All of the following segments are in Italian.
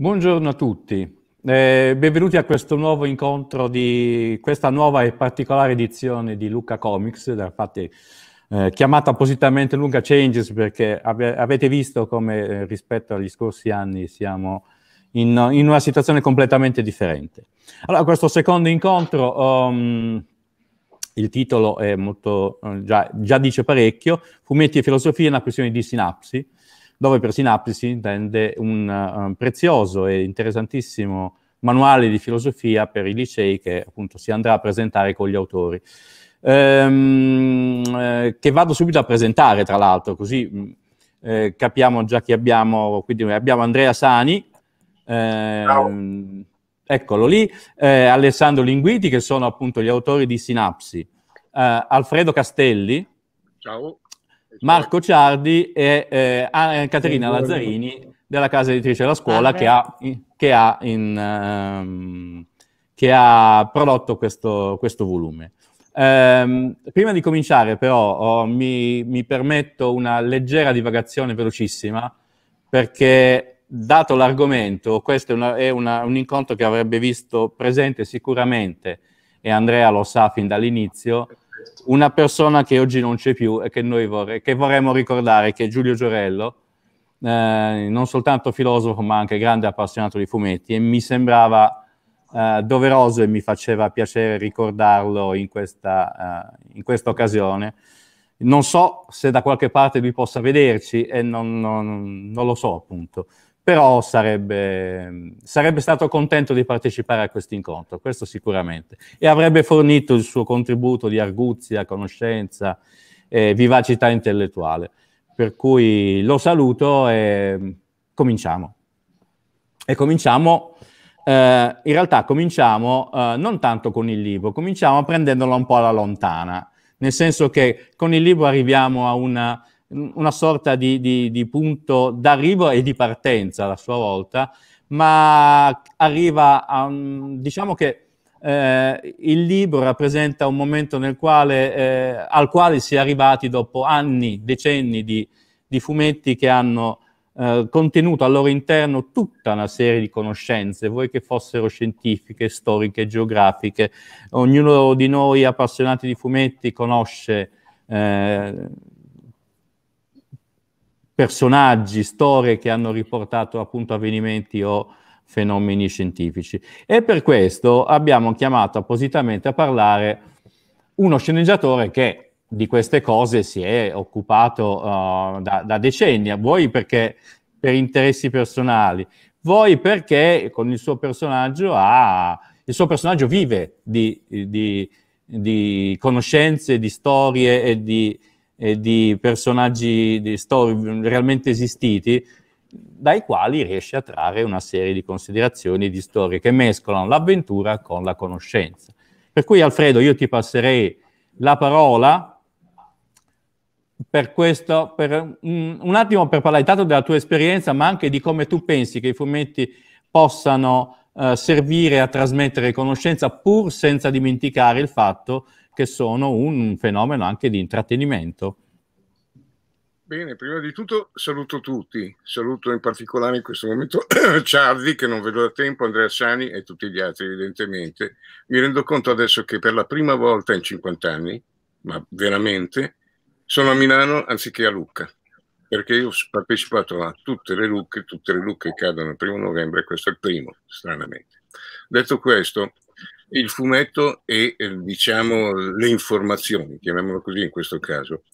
Buongiorno a tutti, eh, benvenuti a questo nuovo incontro di questa nuova e particolare edizione di Luca Comics, infatti eh, chiamata appositamente Luca Changes perché ave avete visto come eh, rispetto agli scorsi anni siamo in, in, una situazione completamente differente. Allora, questo secondo incontro, um, il titolo è molto, eh, già, già dice parecchio, Fumetti e filosofia è una questione di sinapsi, dove per sinapsi si intende un, un eh, prezioso e interessantissimo manuale di filosofia per i licei che appunto si andrà a presentare con gli autori. Ehm, eh, che vado subito a presentare, tra l'altro, così mm, eh, capiamo già chi abbiamo. Quindi abbiamo Andrea Sani, ehm, eccolo lì, eh, Alessandro Linguiti, che sono appunto gli autori di Sinapsi, eh, Alfredo Castelli, Ciao. Esatto. Marco Ciardi e eh, eh Caterina Lazzarini della casa editrice della scuola ah, che, ha, che, ha in, um, che, ha, prodotto questo, questo volume. Um, prima di cominciare però oh, mi, mi, permetto una leggera divagazione velocissima perché dato l'argomento questo è, una, è una, un incontro che avrebbe visto presente sicuramente e Andrea lo sa fin dall'inizio una persona che oggi non c'è più e che noi vorre- che vorremmo ricordare, che è Giulio Giorello, eh, non soltanto filosofo ma anche grande appassionato di fumetti e mi sembrava eh, doveroso e mi faceva piacere ricordarlo in questa, eh, in questa, occasione. Non so se da qualche parte lui possa vederci e non, non, non lo so appunto però sarebbe, sarebbe stato contento di partecipare a questo incontro, questo sicuramente, e avrebbe fornito il suo contributo di arguzia, conoscenza, eh, vivacità intellettuale. Per cui lo saluto e cominciamo. E cominciamo, eh, in realtà cominciamo eh, non tanto con il libro, cominciamo prendendolo un po' alla lontana, nel senso che con il libro arriviamo a una una sorta di, di, di punto d'arrivo e di partenza alla sua volta, ma arriva a, diciamo che eh, il libro rappresenta un momento nel quale, eh, al quale si è arrivati dopo anni, decenni di, di fumetti che hanno eh, contenuto al loro interno tutta una serie di conoscenze, vuoi che fossero scientifiche, storiche, geografiche. Ognuno di noi appassionati di fumetti conosce eh, personaggi, storie che hanno riportato appunto avvenimenti o fenomeni scientifici. E per questo abbiamo chiamato appositamente a parlare uno sceneggiatore che di queste cose si è occupato uh, da, da decenni, voi perché per interessi personali, voi perché con il suo personaggio ha, il suo personaggio vive di, di, di conoscenze, di storie e di eh, di personaggi di storie realmente esistiti, dai quali riesce a trarre una serie di considerazioni di storie che mescolano l'avventura con la conoscenza. Per cui Alfredo io ti passerei la parola per questo, per un, un attimo per parlare tanto della tua esperienza, ma anche di come tu pensi che i fumetti possano eh, servire a trasmettere conoscenza pur senza dimenticare il fatto che sono un fenomeno anche di intrattenimento. Bene, prima di tutto saluto tutti, saluto in particolare in questo momento Ciardi che non vedo da tempo, Andrea Sani e tutti gli altri evidentemente. Mi rendo conto adesso che per la prima volta in 50 anni, ma veramente, sono a Milano anziché a Lucca, perché io ho partecipato a tutte le Lucche, tutte le Lucche cadono il primo novembre, questo è il primo, stranamente. Detto questo, il fumetto e eh, diciamo le informazioni, chiamiamolo così in questo caso.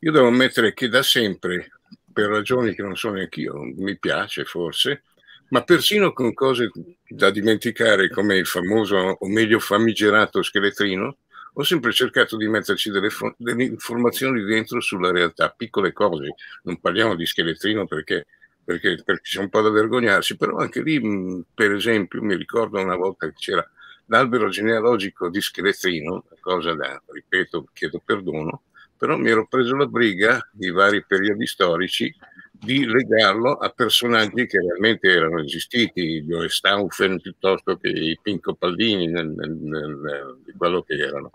Io devo ammettere che da sempre, per ragioni che non so neanche io, mi piace forse, ma persino con cose da dimenticare come il famoso, o meglio famigerato scheletrino, ho sempre cercato di metterci delle, delle, informazioni dentro sulla realtà, piccole cose, non parliamo di scheletrino perché, perché, perché c'è un po' da vergognarsi, però anche lì, per esempio, mi ricordo una volta che c'era l'albero genealogico di Scheletrino, cosa da, ripeto, chiedo perdono, però mi ero preso la briga di vari periodi storici di legarlo a personaggi che realmente erano esistiti, gli Oestaufen piuttosto che i Pinco Pallini, di quello che erano.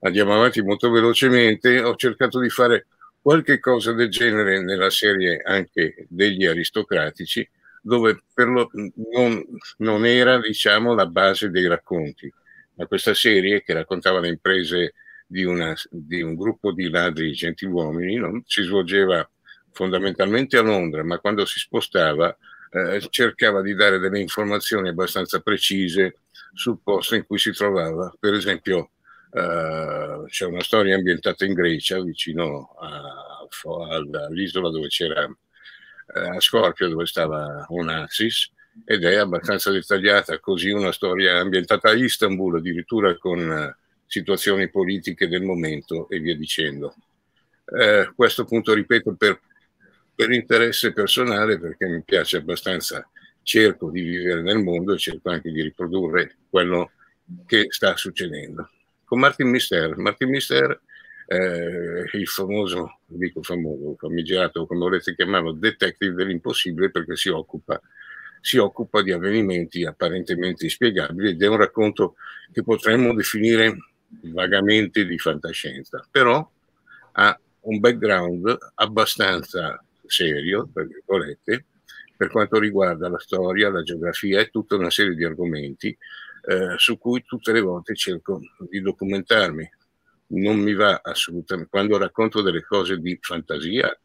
Andiamo avanti molto velocemente, ho cercato di fare qualche cosa del genere nella serie anche degli aristocratici, dove per lo, non, non era diciamo, la base dei racconti, ma questa serie che raccontava le imprese di, una, di un gruppo di ladri gentiluomini non, si svolgeva fondamentalmente a Londra, ma quando si spostava eh, cercava di dare delle informazioni abbastanza precise sul posto in cui si trovava. Per esempio, eh, c'è una storia ambientata in Grecia, vicino a, all'isola dove c'era a Scorpio dove stava Onassis ed è abbastanza dettagliata, così una storia ambientata a Istanbul, addirittura con eh, situazioni politiche del momento e via dicendo. Eh, questo punto, ripeto, per, per, interesse personale, perché mi piace abbastanza, cerco di vivere nel mondo e cerco anche di riprodurre quello che sta succedendo. Con Martin Mister, Martin Mister eh, il famoso, dico famoso, famigerato, come volete chiamarlo, detective dell'impossibile perché si occupa, si occupa di avvenimenti apparentemente inspiegabili ed è un racconto che potremmo definire vagamente di fantascienza, però ha un background abbastanza serio, tra virgolette, per quanto riguarda la storia, la geografia e tutta una serie di argomenti eh, su cui tutte le volte cerco di documentarmi non mi va assolutamente. Quando racconto delle cose di fantasia,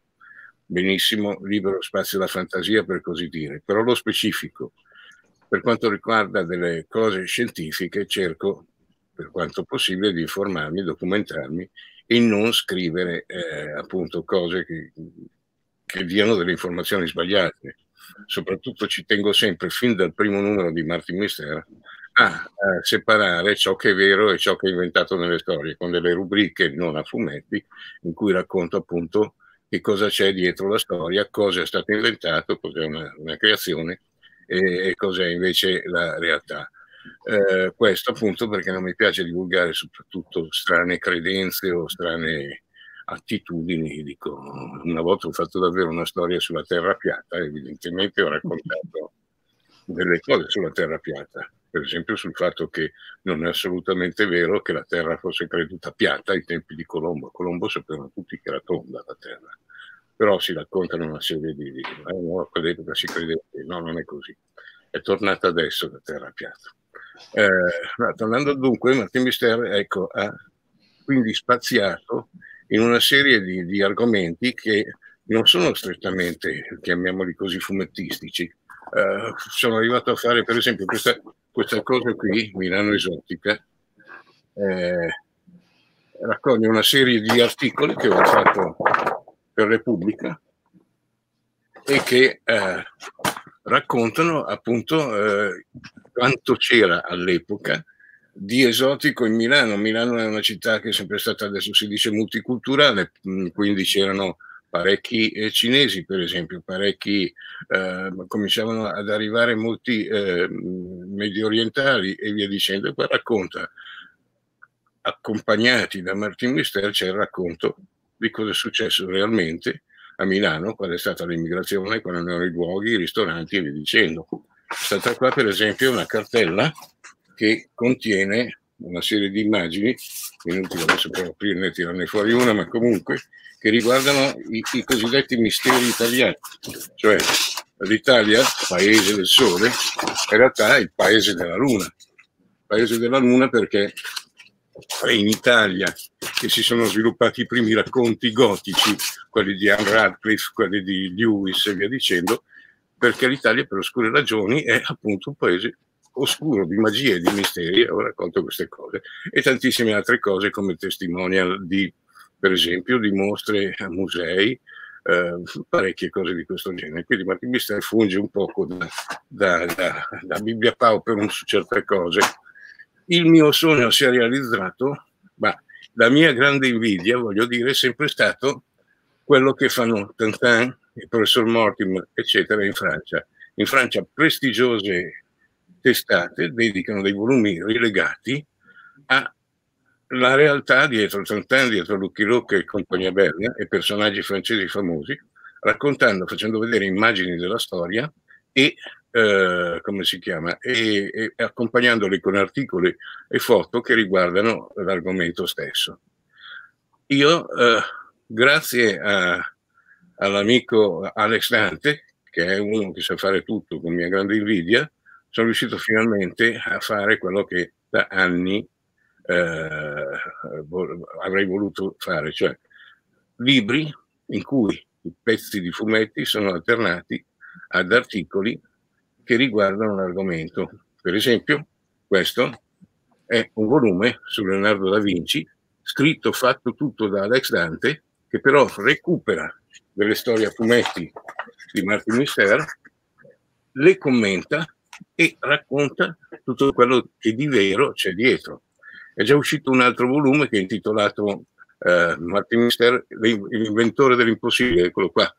benissimo, libero spazio alla fantasia per così dire, però lo specifico. Per quanto riguarda delle cose scientifiche, cerco per quanto possibile di informarmi, documentarmi e non scrivere eh, appunto cose che, che diano delle informazioni sbagliate. Soprattutto ci tengo sempre, fin dal primo numero di Martin Mister, Ah, a separare ciò che è vero e ciò che è inventato nelle storie, con delle rubriche non a fumetti in cui racconto appunto che cosa c'è dietro la storia, cosa è stato inventato, cos'è una, una creazione e, e, cos'è invece la realtà. Eh, questo appunto perché non mi piace divulgare soprattutto strane credenze o strane attitudini. Dico, una volta ho fatto davvero una storia sulla terra piatta, evidentemente ho raccontato delle cose sulla Terra piatta, per esempio sul fatto che non è assolutamente vero che la Terra fosse creduta piatta ai tempi di Colombo. Colombo sapevano tutti che era tonda la Terra, però si raccontano una serie di... di eh, a si credeva che no, non è così. È tornata adesso la Terra piatta. Eh, tornando dunque, Martin Mister ecco, ha quindi spaziato in una serie di, di argomenti che non sono strettamente, chiamiamoli così, fumettistici, eh, sono arrivato a fare per esempio questa, questa cosa qui, Milano Esotica, eh, raccoglie una serie di articoli che ho fatto per Repubblica e che eh, raccontano appunto eh, quanto c'era all'epoca di esotico in Milano. Milano è una città che è sempre stata, adesso si dice, multiculturale, mm, quindi c'erano parecchi eh, cinesi per esempio, parecchi, eh, cominciavano ad arrivare molti eh, medio orientali e via dicendo, e poi racconta, accompagnati da Martin Mister, c'è il racconto di cosa è successo realmente a Milano, qual è stata l'immigrazione, quali erano i luoghi, i ristoranti e via dicendo. È Stata qua per esempio una cartella che contiene una serie di immagini, inutile adesso per aprirne e tirarne fuori una, ma comunque che riguardano i, i cosiddetti misteri italiani, cioè l'Italia, paese del sole, in realtà è il paese della luna. Paese della luna perché è in Italia che si sono sviluppati i primi racconti gotici, quelli di Anne Radcliffe, quelli di Lewis e via dicendo, perché l'Italia per oscure ragioni è appunto un paese oscuro di magie e di misteri, e ho racconto queste cose e tantissime altre cose come testimonial di per esempio, di mostre a musei, eh, parecchie cose di questo genere. Quindi Martin Mistero funge un poco da, da, da, da Bibbia Pauperum su certe cose. Il mio sogno si è realizzato, ma la mia grande invidia, voglio dire, è sempre stato quello che fanno Tintin, il professor Mortimer, eccetera, in Francia. In Francia prestigiose testate dedicano dei volumi rilegati a la realtà dietro, Tantan dietro Lucky Luke e Compagnia Bella e personaggi francesi famosi, raccontando, facendo vedere immagini della storia e, eh, come si chiama, e, e accompagnandoli con articoli e foto che riguardano l'argomento stesso. Io, eh, grazie a, all'amico Alex Dante, che è uno che sa fare tutto con mia grande invidia, sono riuscito finalmente a fare quello che da anni eh, avrei voluto fare, cioè libri in cui i pezzi di fumetti sono alternati ad articoli che riguardano l'argomento. Per esempio, questo è un volume su Leonardo da Vinci, scritto, fatto tutto da Alex Dante, che però recupera delle storie a fumetti di Martin Mister, le commenta e racconta tutto quello che di vero c'è dietro. È già uscito un altro volume che è intitolato eh, Martin Mister, l'inventore dell'impossibile, eccolo qua.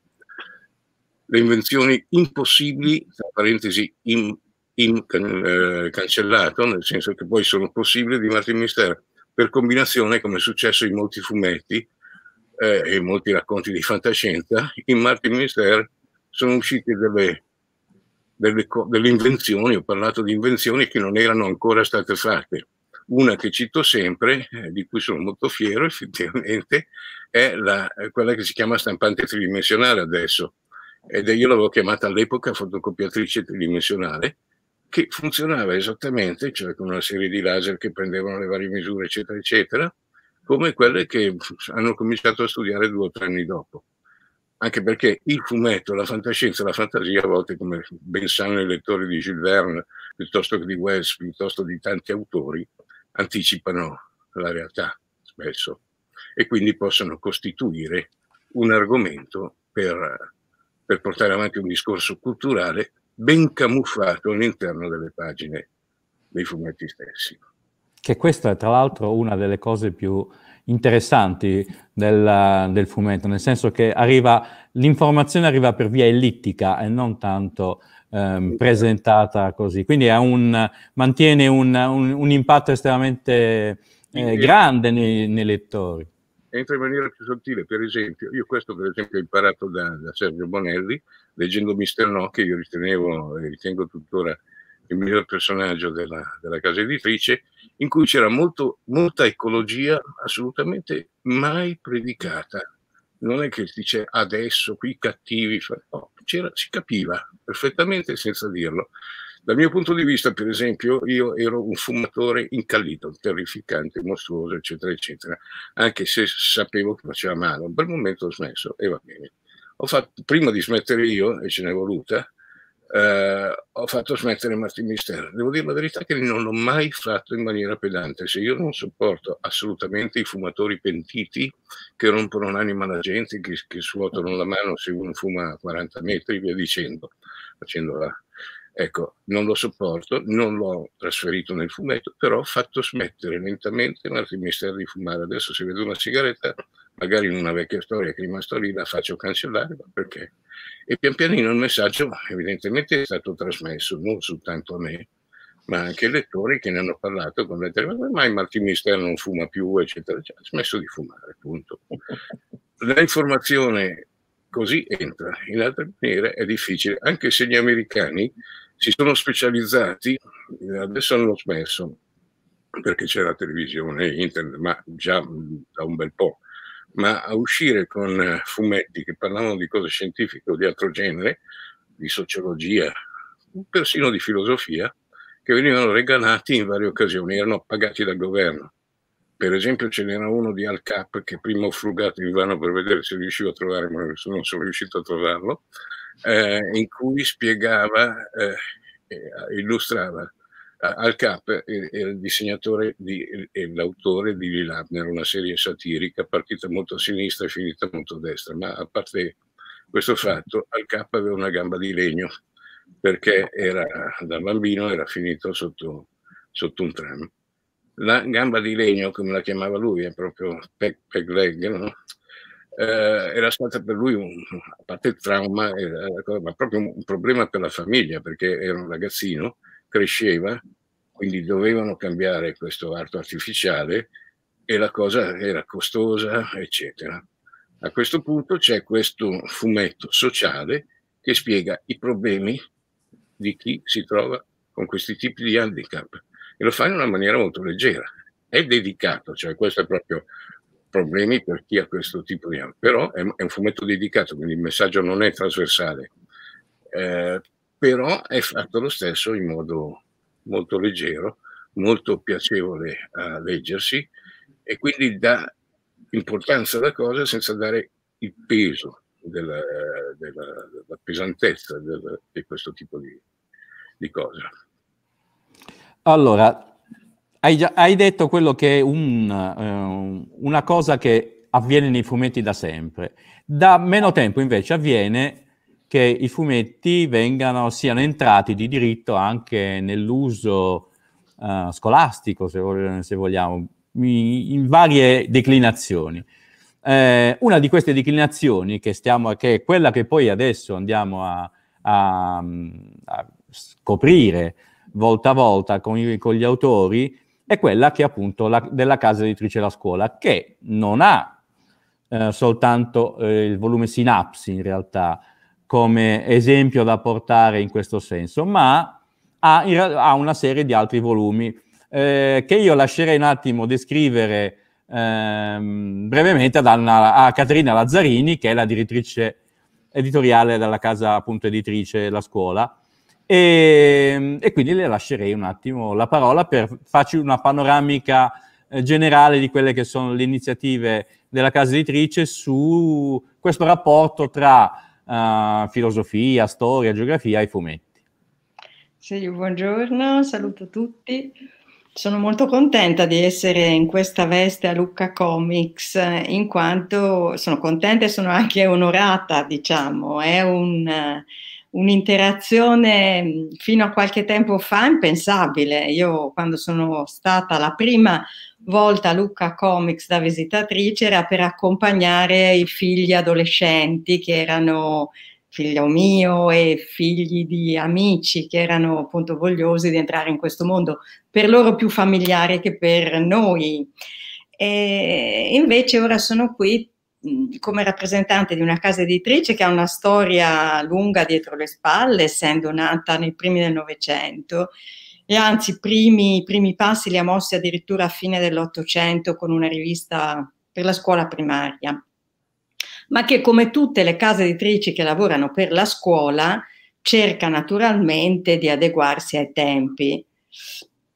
Le invenzioni impossibili, tra parentesi, in, in, can, eh, cancellato, nel senso che poi sono possibili di Martin Mister, per combinazione, come è successo in molti fumetti eh, e in molti racconti di fantascienza, in Martin Mister sono uscite delle, delle, delle invenzioni, ho parlato di invenzioni che non erano ancora state fatte una che cito sempre, eh, di cui sono molto fiero effettivamente, è la, eh, quella che si chiama stampante tridimensionale adesso, ed io l'avevo chiamata all'epoca fotocopiatrice tridimensionale, che funzionava esattamente, cioè con una serie di laser che prendevano le varie misure, eccetera, eccetera, come quelle che hanno cominciato a studiare due o tre anni dopo. Anche perché il fumetto, la fantascienza, la fantasia, a volte, come ben sanno i lettori di Gilles Verne, piuttosto che di Wells, piuttosto di tanti autori, anticipano la realtà spesso e quindi possono costituire un argomento per, per portare avanti un discorso culturale ben camuffato all'interno delle pagine dei fumetti stessi. Che questa è tra l'altro una delle cose più interessanti del, del fumetto, nel senso che arriva, l'informazione arriva per via ellittica e non tanto ehm, presentata così. Quindi un, mantiene un, un, un, impatto estremamente eh, grande nei, nei, lettori. Entra in maniera più sottile, per esempio, io questo per esempio ho imparato da, da Sergio Bonelli, leggendo Mister No, che io ritenevo e ritengo tuttora il miglior personaggio della, della casa editrice, in cui c'era molto, molta ecologia assolutamente mai predicata non è che si dice adesso qui cattivi, no, si capiva perfettamente senza dirlo. Dal mio punto di vista, per esempio, io ero un fumatore incallito, terrificante, mostruoso, eccetera, eccetera, anche se sapevo che faceva male. Un bel momento ho smesso e va bene. Ho Fatto, prima di smettere io, e ce n'è voluta, eh, ho fatto smettere Martin Mistero. Devo dire la verità che non l'ho mai fatto in maniera pedante. Se io non sopporto assolutamente i fumatori pentiti che rompono l'anima alla gente, che, che suotano la mano se uno fuma a 40 metri, via dicendo, facendola. Ecco, non lo sopporto, non l'ho trasferito nel fumetto, però ho fatto smettere lentamente Martin Mistero di fumare. Adesso se vedo una sigaretta, magari in una vecchia storia che è rimasta lì, la faccio cancellare, ma perché? e pian pianino il messaggio evidentemente è stato trasmesso non soltanto a me, ma anche ai lettori che ne hanno parlato con le ma ormai Martimista non fuma più, eccetera, eccetera, ha smesso di fumare, appunto. L'informazione così entra, in altre maniere è difficile, anche se gli americani si sono specializzati, adesso hanno smesso, perché c'è la televisione, internet, ma già da un bel po', ma a uscire con eh, fumetti che parlavano di cose scientifiche o di altro genere, di sociologia, persino di filosofia, che venivano regalati in varie occasioni, erano pagati dal governo. Per esempio ce n'era uno di Al Cap che prima ho frugato in vano per vedere se riuscivo a trovare, ma non sono riuscito a trovarlo, eh, in cui spiegava, eh, eh illustrava al Cap era eh, il disegnatore e l'autore di Lilarner, una serie satirica partita molto a sinistra e finita molto a destra, ma a parte questo fatto, Al Cap aveva una gamba di legno perché era, da bambino era finito sotto, sotto, un tram. La gamba di legno, come la chiamava lui, è proprio peg, peg leg, no? eh, era stata per lui, un, a parte il trauma, era, ma proprio un problema per la famiglia perché era un ragazzino cresceva, quindi dovevano cambiare questo arto artificiale e la cosa era costosa, eccetera. A questo punto c'è questo fumetto sociale che spiega i problemi di chi si trova con questi tipi di handicap e lo fa in una maniera molto leggera. È dedicato, cioè questo è proprio problemi per chi ha questo tipo di handicap, però è, un fumetto dedicato, quindi il messaggio non è trasversale. Eh, però è fatto lo stesso in modo molto leggero, molto piacevole a leggersi e quindi dà importanza alla cosa senza dare il peso della, della, della pesantezza della, di questo tipo di, di cosa. Allora, hai, già, hai, detto quello che è un, eh, una cosa che avviene nei fumetti da sempre. Da meno tempo invece avviene che i fumetti vengano, siano entrati di diritto anche nell'uso uh, scolastico, se, se vogliamo, in, in varie declinazioni. Eh, una di queste declinazioni, che, stiamo, che, è quella che poi adesso andiamo a, a, a scoprire volta a volta con, con, gli autori, è quella che appunto la, della casa editrice della Scuola, che non ha eh, soltanto eh, il volume Sinapsi in realtà, come esempio da portare in questo senso, ma ha, ha una serie di altri volumi eh, che io lascerei un attimo descrivere ehm, brevemente ad Anna, a Caterina Lazzarini, che è la direttrice editoriale della casa appunto editrice La Scuola. E, ehm, e quindi le lascerei un attimo la parola per farci una panoramica eh, generale di quelle che sono le iniziative della casa editrice su questo rapporto tra uh, filosofia, storia, geografia e fumetti. Sì, buongiorno, saluto tutti. Sono molto contenta di essere in questa veste a Lucca Comics, in quanto sono contenta e sono anche onorata, diciamo. È un, un'interazione fino a qualche tempo fa impensabile. Io quando sono stata la prima volta Lucca Comics da visitatrice era per accompagnare i figli adolescenti che erano figlio mio e figli di amici che erano appunto vogliosi di entrare in questo mondo, per loro più familiare che per noi. E invece ora sono qui come rappresentante di una casa editrice che ha una storia lunga dietro le spalle, essendo nata nei primi del Novecento e anzi i primi, primi passi li ha mossi addirittura a fine dell'Ottocento con una rivista per la scuola primaria, ma che come tutte le case editrici che lavorano per la scuola cerca naturalmente di adeguarsi ai tempi.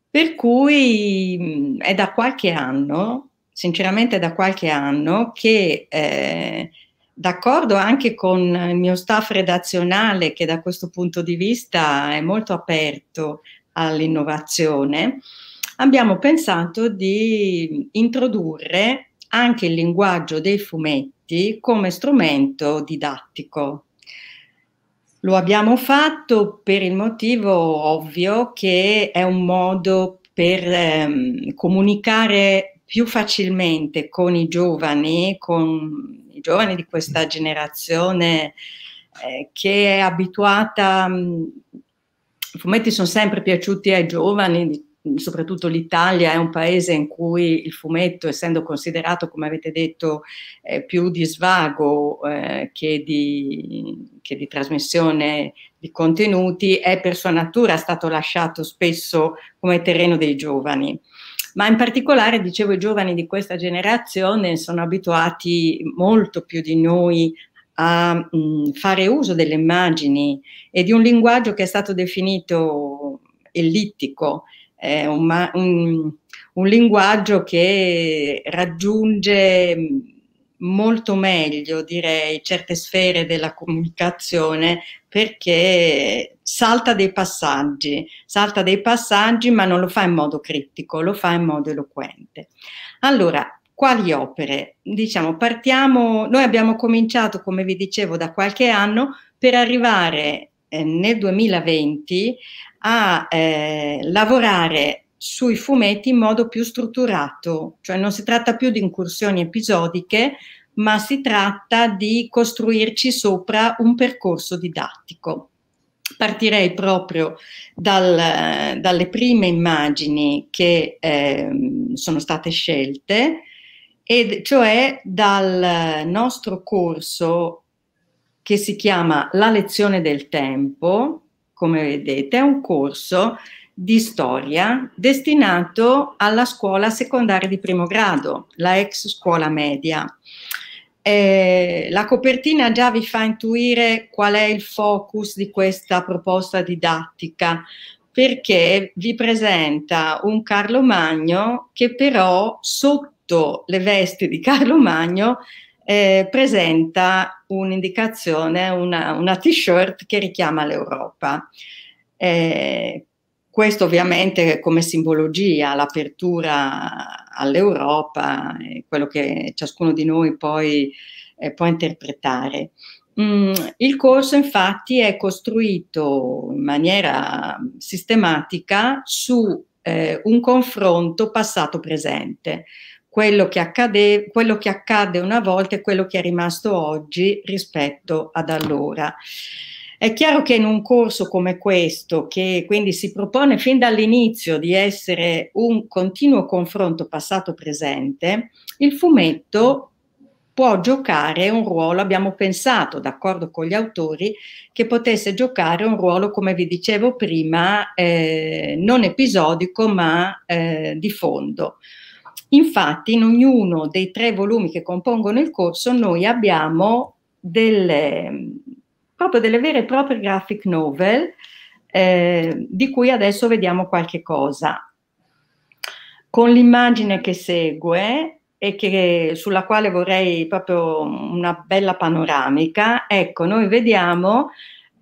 Per cui è da qualche anno, sinceramente è da qualche anno, che eh, d'accordo anche con il mio staff redazionale che da questo punto di vista è molto aperto all'innovazione, abbiamo pensato di introdurre anche il linguaggio dei fumetti come strumento didattico. Lo abbiamo fatto per il motivo ovvio che è un modo per ehm, comunicare più facilmente con i giovani, con i giovani di questa generazione eh, che è abituata mh, i fumetti sono sempre piaciuti ai giovani, soprattutto l'Italia è un paese in cui il fumetto, essendo considerato, come avete detto, eh, più di svago eh, che, di, che, di, trasmissione di contenuti, è per sua natura stato lasciato spesso come terreno dei giovani. Ma in particolare, dicevo, i giovani di questa generazione sono abituati molto più di noi a mh, mm, fare uso delle immagini e di un linguaggio che è stato definito ellittico, eh, un, un, un linguaggio che raggiunge mm, molto meglio, direi, certe sfere della comunicazione perché salta dei passaggi, salta dei passaggi ma non lo fa in modo critico, lo fa in modo eloquente. Allora, quali opere? Diciamo, partiamo, noi abbiamo cominciato, come vi dicevo, da qualche anno per arrivare eh, nel 2020 a eh, lavorare sui fumetti in modo più strutturato, cioè non si tratta più di incursioni episodiche, ma si tratta di costruirci sopra un percorso didattico. Partirei proprio dal, eh, dalle prime immagini che eh, sono state scelte, e cioè dal nostro corso che si chiama La lezione del tempo, come vedete, è un corso di storia destinato alla scuola secondaria di primo grado, la ex scuola media. Eh, la copertina già vi fa intuire qual è il focus di questa proposta didattica, perché vi presenta un Carlo Magno che però sotto sotto le vesti di Carlo Magno eh, presenta un'indicazione, una, una t-shirt che richiama l'Europa. Eh, questo ovviamente come simbologia, l'apertura all'Europa, quello che ciascuno di noi poi eh, può interpretare. Mm, il corso infatti è costruito in maniera sistematica su eh, un confronto passato-presente quello che, accade, quello che accadde una volta e quello che è rimasto oggi rispetto ad allora. È chiaro che in un corso come questo, che quindi si propone fin dall'inizio di essere un continuo confronto passato-presente, il fumetto può giocare un ruolo, abbiamo pensato, d'accordo con gli autori, che potesse giocare un ruolo, come vi dicevo prima, eh, non episodico ma eh, di fondo, Infatti, in ognuno dei tre volumi che compongono il corso, noi abbiamo delle, proprio delle vere e proprie graphic novel, eh, di cui adesso vediamo qualche cosa. Con l'immagine che segue e che, sulla quale vorrei proprio una bella panoramica, ecco, noi vediamo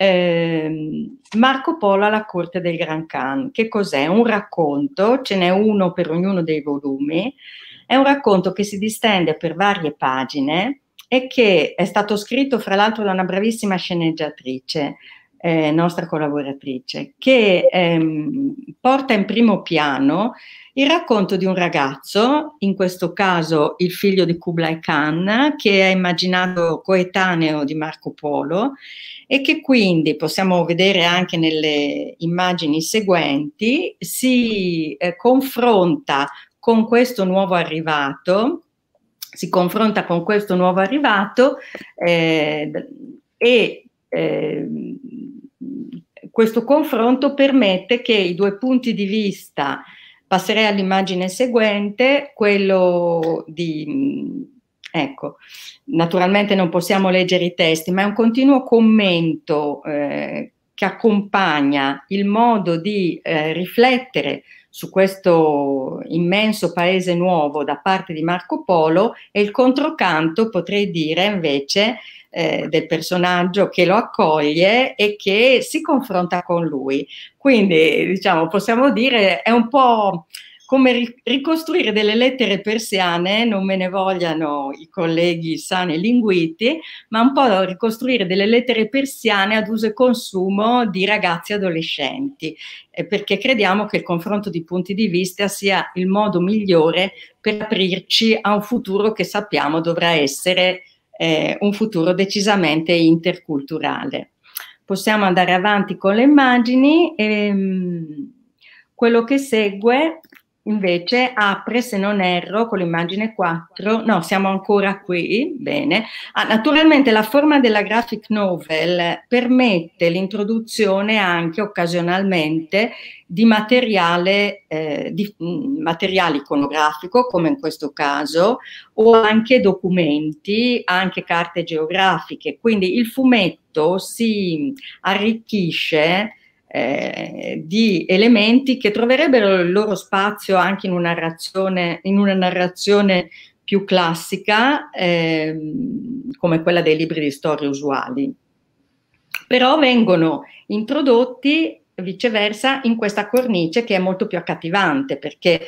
eh, Marco Polo alla corte del Gran Can. Che cos'è? Un racconto, ce n'è uno per ognuno dei volumi, è un racconto che si distende per varie pagine e che è stato scritto fra l'altro da una bravissima sceneggiatrice, eh, nostra collaboratrice, che ehm, porta in primo piano il racconto di un ragazzo, in questo caso il figlio di Kublai Khan, che è immaginato coetaneo di Marco Polo e che quindi possiamo vedere anche nelle immagini seguenti, si eh, confronta con questo nuovo arrivato, si confronta con questo nuovo arrivato eh, e Ehm, questo confronto permette che i due punti di vista, passerei all'immagine seguente, quello di, ecco, naturalmente non possiamo leggere i testi, ma è un continuo commento eh, che accompagna il modo di eh, riflettere su questo immenso paese nuovo da parte di Marco Polo e il controcanto, potrei dire invece, eh, del personaggio che lo accoglie e che si confronta con lui. Quindi, diciamo, possiamo dire è un po' come ricostruire delle lettere persiane, non me ne vogliano i colleghi sani e linguiti, ma un po' ricostruire delle lettere persiane ad uso e consumo di ragazzi adolescenti, eh, perché crediamo che il confronto di punti di vista sia il modo migliore per aprirci a un futuro che sappiamo dovrà essere eh, un futuro decisamente interculturale. Possiamo andare avanti con le immagini. E, ehm, quello che segue invece apre, se non erro, con l'immagine 4, no, siamo ancora qui, bene. Ah, naturalmente la forma della graphic novel permette l'introduzione anche occasionalmente di materiale, eh, di, mm, materiale iconografico, come in questo caso, o anche documenti, anche carte geografiche. Quindi il fumetto si arricchisce eh, di elementi che troverebbero il loro spazio anche in una narrazione, in una narrazione più classica eh, come quella dei libri di storie usuali. Però vengono introdotti viceversa in questa cornice che è molto più accattivante perché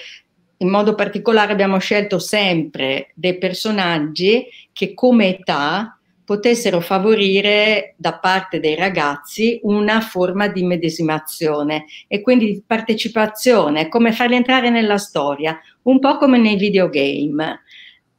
in modo particolare abbiamo scelto sempre dei personaggi che come età potessero favorire da parte dei ragazzi una forma di medesimazione e quindi di partecipazione, come farli entrare nella storia, un po' come nei videogame.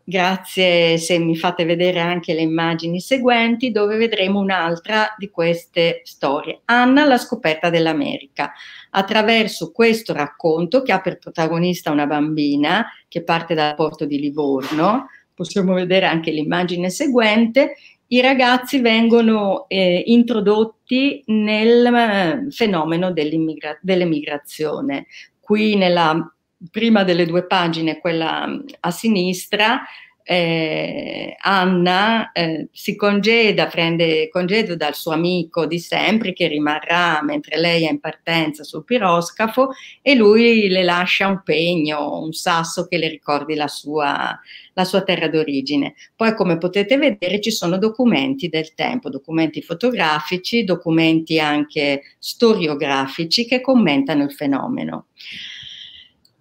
Grazie se mi fate vedere anche le immagini seguenti dove vedremo un'altra di queste storie. Anna, la scoperta dell'America. Attraverso questo racconto che ha per protagonista una bambina che parte dal porto di Livorno, possiamo vedere anche l'immagine seguente, i ragazzi vengono eh, introdotti nel eh, fenomeno dell'immigra- dell'emigrazione. Qui nella prima delle due pagine, quella mm, a sinistra, eh, Anna eh, si congeda, prende congedo dal suo amico di sempre che rimarrà mentre lei è in partenza sul piroscafo e lui le lascia un pegno, un sasso che le ricordi la sua, la sua terra d'origine. Poi come potete vedere ci sono documenti del tempo, documenti fotografici, documenti anche storiografici che commentano il fenomeno.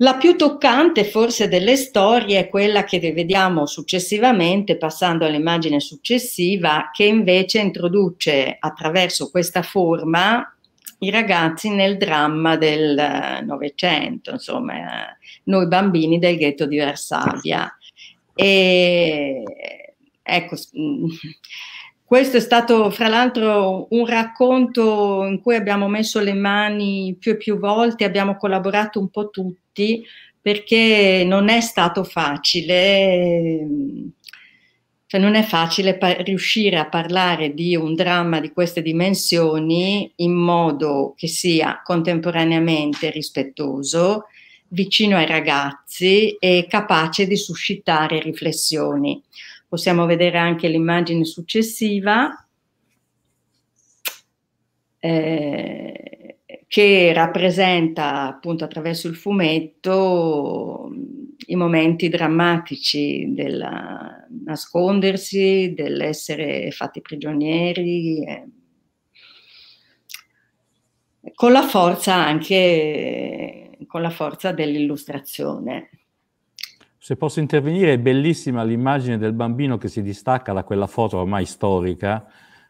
La più toccante forse delle storie è quella che vediamo successivamente, passando all'immagine successiva, che invece introduce attraverso questa forma i ragazzi nel dramma del eh, Novecento, insomma, eh, noi bambini del ghetto di Varsavia. E ecco, mm, questo è stato fra l'altro un racconto in cui abbiamo messo le mani più e più volte, abbiamo collaborato un po' tutti perché non è stato facile, cioè non è facile riuscire a parlare di un dramma di queste dimensioni in modo che sia contemporaneamente rispettoso, vicino ai ragazzi e capace di suscitare riflessioni. Possiamo vedere anche l'immagine successiva eh, che rappresenta appunto attraverso il fumetto i momenti drammatici del nascondersi, dell'essere fatti prigionieri. Eh, con la forza anche con la forza dell'illustrazione. Se posso intervenire, è bellissima l'immagine del bambino che si distacca da quella foto ormai storica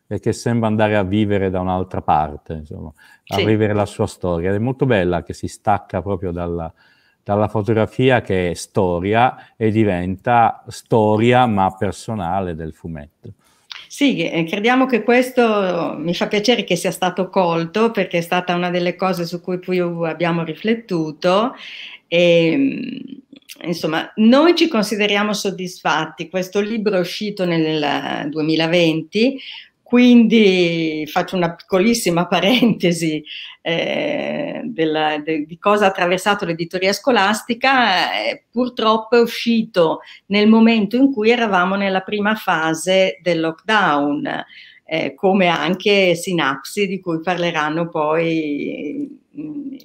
e che sembra andare a vivere da un'altra parte, insomma, sì. a vivere la sua storia. Ed è molto bella che si stacca proprio dalla, dalla fotografia che è storia e diventa storia ma personale del fumetto. Sì, eh, crediamo che questo mi fa piacere che sia stato colto perché è stata una delle cose su cui più abbiamo riflettuto. E, ehm, insomma, noi ci consideriamo soddisfatti. Questo libro è uscito nel 2020, quindi faccio una piccolissima parentesi eh, della, de, di cosa ha attraversato l'editoria scolastica, eh, purtroppo è uscito nel momento in cui eravamo nella prima fase del lockdown, eh, come anche Sinapsi, di cui parleranno poi mm,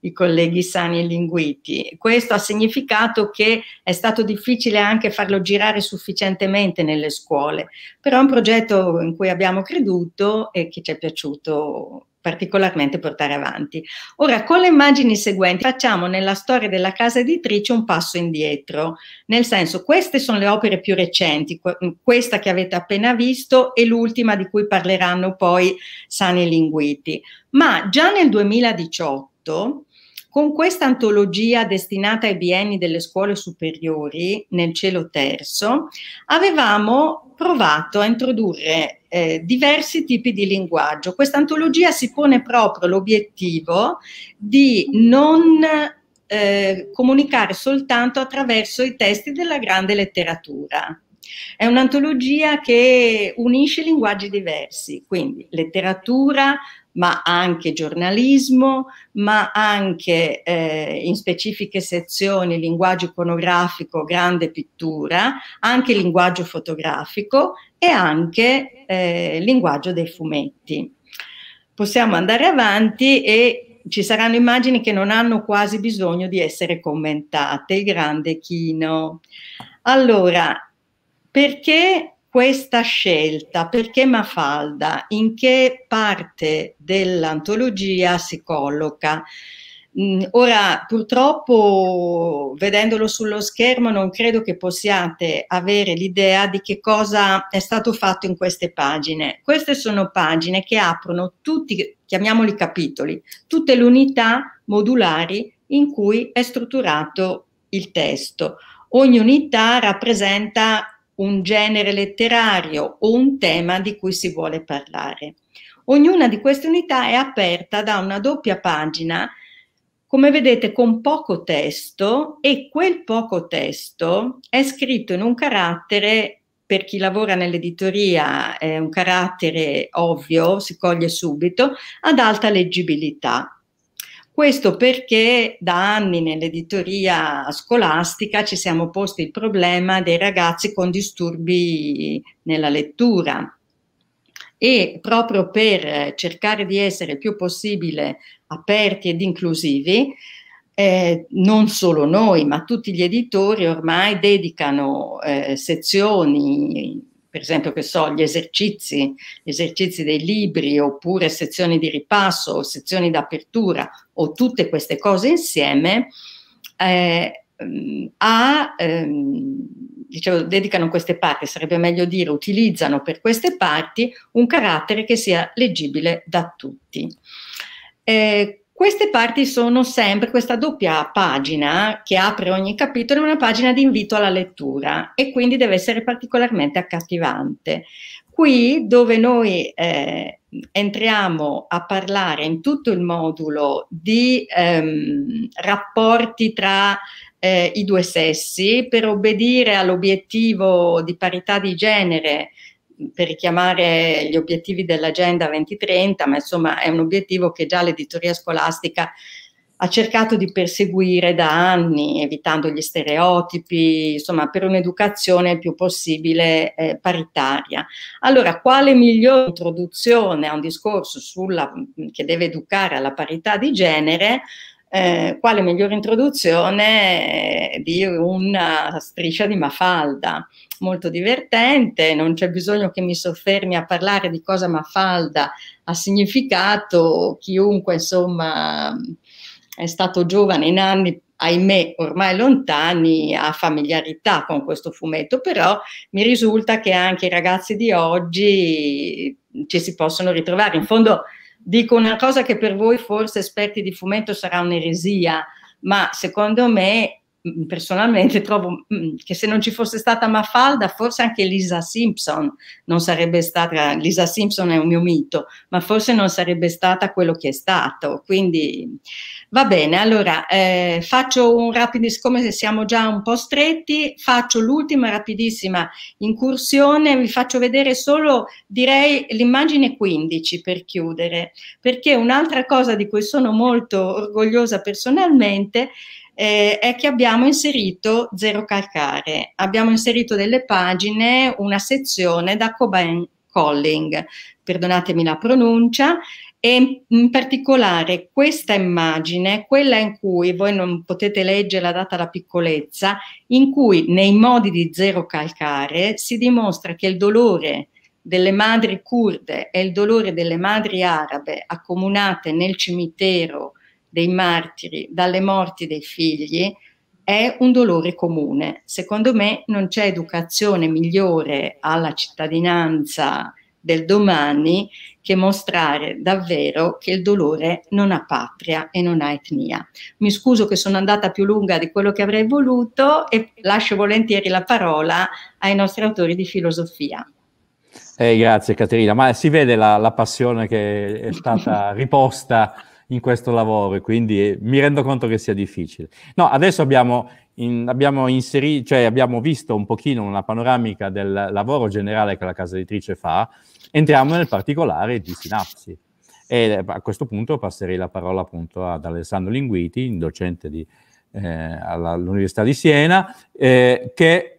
i colleghi sani e linguiti. Questo ha significato che è stato difficile anche farlo girare sufficientemente nelle scuole, però è un progetto in cui abbiamo creduto e che ci è piaciuto particolarmente portare avanti. Ora, con le immagini seguenti facciamo nella storia della casa editrice un passo indietro, nel senso queste sono le opere più recenti, questa che avete appena visto e l'ultima di cui parleranno poi Sani Linguiti, ma già nel 2018 con questa antologia destinata ai bienni delle scuole superiori, nel cielo terzo, avevamo provato a introdurre eh, diversi tipi di linguaggio. Questa antologia si pone proprio l'obiettivo di non eh, comunicare soltanto attraverso i testi della grande letteratura. È un'antologia che unisce linguaggi diversi, quindi letteratura, ma anche giornalismo, ma anche eh, in specifiche sezioni linguaggio iconografico, grande pittura, anche linguaggio fotografico e anche eh, linguaggio dei fumetti. Possiamo andare avanti e ci saranno immagini che non hanno quasi bisogno di essere commentate, il grande chino. Allora, perché questa scelta? Perché Mafalda? In che parte dell'antologia si colloca? Mm, ora, purtroppo, vedendolo sullo schermo, non credo che possiate avere l'idea di che cosa è stato fatto in queste pagine. Queste sono pagine che aprono tutti, chiamiamoli capitoli, tutte le unità modulari in cui è strutturato il testo. Ogni unità rappresenta un genere letterario o un tema di cui si vuole parlare. Ognuna di queste unità è aperta da una doppia pagina, come vedete con poco testo e quel poco testo è scritto in un carattere, per chi lavora nell'editoria è un carattere ovvio, si coglie subito, ad alta leggibilità. Questo perché da anni nell'editoria scolastica ci siamo posti il problema dei ragazzi con disturbi nella lettura e proprio per cercare di essere il più possibile aperti ed inclusivi, eh, non solo noi, ma tutti gli editori ormai dedicano eh, sezioni per esempio, che so, gli esercizi, gli esercizi dei libri, oppure sezioni di ripasso, o sezioni d'apertura, o tutte queste cose insieme, eh, mm, a, ehm, dicevo, dedicano queste parti, sarebbe meglio dire utilizzano per queste parti un carattere che sia leggibile da tutti. Eh, queste parti sono sempre questa doppia pagina che apre ogni capitolo, è una pagina di invito alla lettura e quindi deve essere particolarmente accattivante. Qui dove noi eh, entriamo a parlare in tutto il modulo di ehm, rapporti tra eh, i due sessi per obbedire all'obiettivo di parità di genere per richiamare gli obiettivi dell'Agenda 2030, ma insomma è un obiettivo che già l'editoria scolastica ha cercato di perseguire da anni, evitando gli stereotipi, insomma, per un'educazione il più possibile eh, paritaria. Allora, quale migliore introduzione a un discorso sulla, che deve educare alla parità di genere? Eh, quale migliore introduzione eh, di una striscia di Mafalda? molto divertente, non c'è bisogno che mi soffermi a parlare di cosa Mafalda ha significato, chiunque insomma è stato giovane in anni ahimè ormai lontani, ha familiarità con questo fumetto, però mi risulta che anche i ragazzi di oggi ci si possono ritrovare. In fondo dico una cosa che per voi forse esperti di fumetto sarà un'eresia, ma secondo me personalmente trovo che se non ci fosse stata Mafalda, forse anche Lisa Simpson non sarebbe stata, Lisa Simpson è un mio mito, ma forse non sarebbe stata quello che è stato. Quindi va bene, allora eh, faccio un rapido, siccome siamo già un po' stretti, faccio l'ultima rapidissima incursione, vi faccio vedere solo, direi, l'immagine 15 per chiudere, perché un'altra cosa di cui sono molto orgogliosa personalmente eh, è che abbiamo inserito Zero Calcare, abbiamo inserito delle pagine, una sezione da Cobain Colling, perdonatemi la pronuncia, e in particolare questa immagine, quella in cui voi non potete leggerla data la piccolezza, in cui nei modi di zero calcare si dimostra che il dolore delle madri kurde e il dolore delle madri arabe accomunate nel cimitero dei martiri dalle morti dei figli è un dolore comune. Secondo me non c'è educazione migliore alla cittadinanza del domani che mostrare davvero che il dolore non ha patria e non ha etnia. Mi scuso che sono andata più lunga di quello che avrei voluto e lascio volentieri la parola ai nostri autori di filosofia. Eh, grazie Caterina, ma si vede la, la passione che è stata riposta in questo lavoro e quindi eh, mi rendo conto che sia difficile. No, adesso abbiamo, in, abbiamo inserito, cioè abbiamo visto un pochino una panoramica del lavoro generale che la casa editrice fa, entriamo nel particolare di Sinapsi. E eh, a questo punto passerei la parola appunto ad Alessandro Linguiti, docente di, eh, all'Università di Siena, eh, che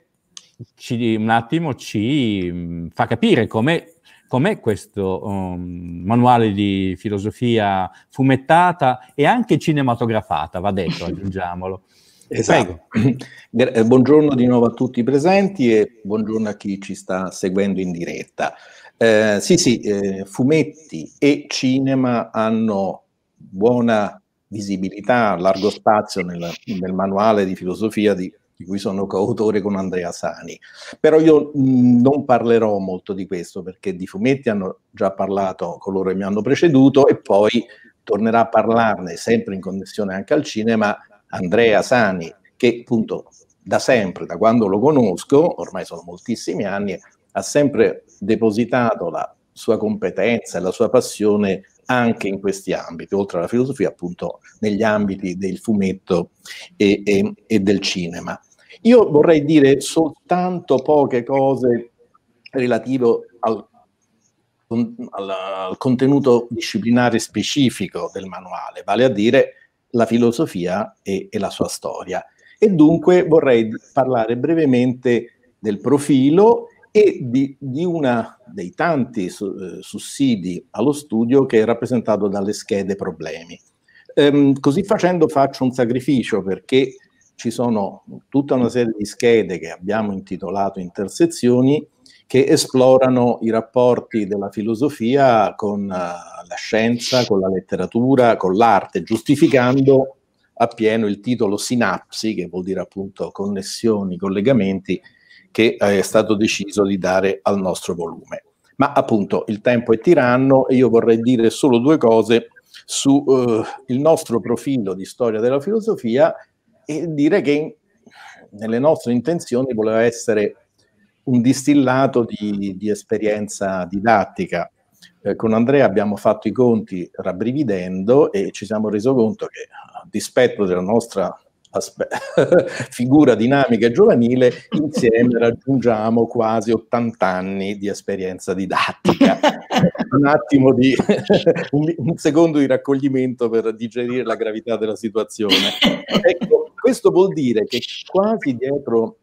ci, un attimo ci mh, mm, fa capire come com'è questo um, manuale di filosofia fumettata e anche cinematografata, va detto, aggiungiamolo. Esatto. Prego. Eh, buongiorno di nuovo a tutti i presenti e buongiorno a chi ci sta seguendo in diretta. Eh, sì, sì, eh, fumetti e cinema hanno buona visibilità, largo spazio nel, nel manuale di filosofia di di cui sono coautore con Andrea Sani. Però io mh, non parlerò molto di questo perché di fumetti hanno già parlato coloro che mi hanno preceduto e poi tornerà a parlarne sempre in connessione anche al cinema Andrea Sani, che appunto da sempre, da quando lo conosco, ormai sono moltissimi anni, ha sempre depositato la sua competenza e la sua passione anche in questi ambiti, oltre alla filosofia appunto negli ambiti del fumetto e, e, e del cinema. Io vorrei dire soltanto poche cose relative al, al, al contenuto disciplinare specifico del manuale, vale a dire la filosofia e, e la sua storia. E dunque vorrei parlare brevemente del profilo e di, di uno dei tanti eh, sussidi allo studio che è rappresentato dalle schede problemi. Ehm, così facendo faccio un sacrificio perché ci sono tutta una serie di schede che abbiamo intitolato intersezioni che esplorano i rapporti della filosofia con eh, la scienza, con la letteratura, con l'arte, giustificando appieno il titolo sinapsi, che vuol dire appunto connessioni, collegamenti, che eh, è stato deciso di dare al nostro volume. Ma appunto il tempo è tiranno e io vorrei dire solo due cose sul eh, il nostro profilo di storia della filosofia e dire che nelle nostre intenzioni voleva essere un distillato di, di esperienza didattica. Eh, con Andrea abbiamo fatto i conti rabbrividendo e ci siamo resi conto che a dispetto della nostra aspe- figura dinamica e giovanile, insieme raggiungiamo quasi 80 anni di esperienza didattica. un attimo di un, un secondo di raccoglimento per digerire la gravità della situazione. Ecco, questo vuol dire che quasi dietro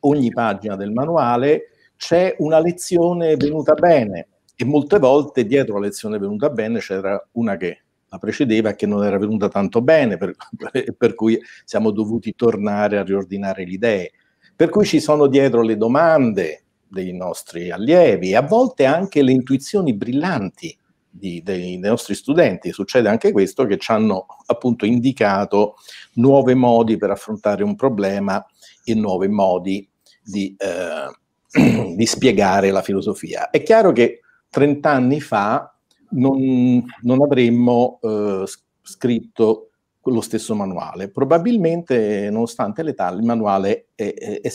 ogni pagina del manuale c'è una lezione venuta bene e molte volte dietro la lezione venuta bene c'era una che la precedeva e che non era venuta tanto bene, per, per cui siamo dovuti tornare a riordinare le idee. Per cui ci sono dietro le domande dei nostri allievi e a volte anche le intuizioni brillanti di, dei, dei, nostri studenti, succede anche questo, che ci hanno appunto indicato nuovi modi per affrontare un problema e nuovi modi di, eh, di spiegare la filosofia. È chiaro che 30 anni fa non, non avremmo eh, scritto lo stesso manuale. Probabilmente, nonostante l'età, il manuale è, è, è,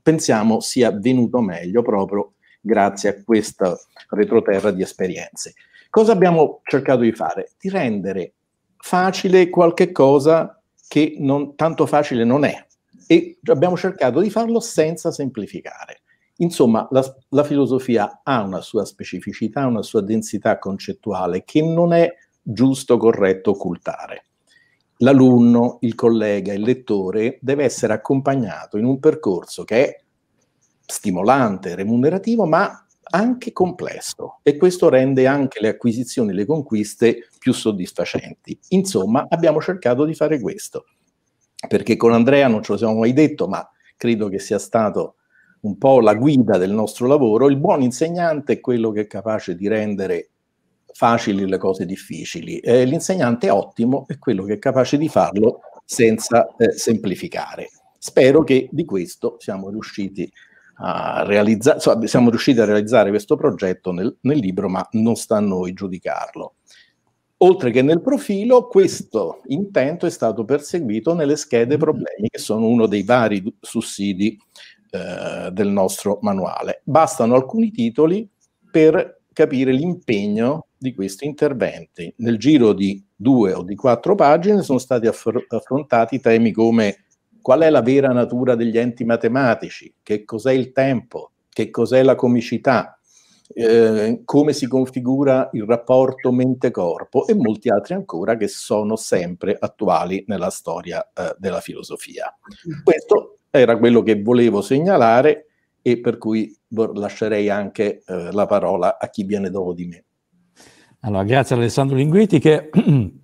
pensiamo sia venuto meglio proprio grazie a questa retroterra di esperienze. Cosa abbiamo cercato di fare? Di rendere facile qualche cosa che non, tanto facile non è e abbiamo cercato di farlo senza semplificare. Insomma, la, la, filosofia ha una sua specificità, una sua densità concettuale che non è giusto, corretto occultare. L'alunno, il collega, il lettore deve essere accompagnato in un percorso che è stimolante, remunerativo, ma anche complesso e questo rende anche le acquisizioni e le conquiste più soddisfacenti. Insomma, abbiamo cercato di fare questo, perché con Andrea non ce lo siamo mai detto, ma credo che sia stato un po' la guida del nostro lavoro, il buon insegnante è quello che è capace di rendere facili le cose difficili, eh, l'insegnante ottimo è quello che è capace di farlo senza eh, semplificare. Spero che di questo siamo riusciti a a realizzare, insomma, siamo riusciti a realizzare questo progetto nel, nel libro, ma non sta a noi giudicarlo. Oltre che nel profilo, questo intento è stato perseguito nelle schede mm-hmm. problemi, che sono uno dei vari sussidi eh, del nostro manuale. Bastano alcuni titoli per capire l'impegno di questi interventi. Nel giro di due o di quattro pagine sono stati affr- affrontati temi come qual è la vera natura degli enti matematici, che cos'è il tempo, che cos'è la comicità, eh, come si configura il rapporto mente-corpo e molti altri ancora che sono sempre attuali nella storia eh, della filosofia. Questo era quello che volevo segnalare e per cui lascerei anche eh, la parola a chi viene dopo di me. Allora, grazie Alessandro Linguiti che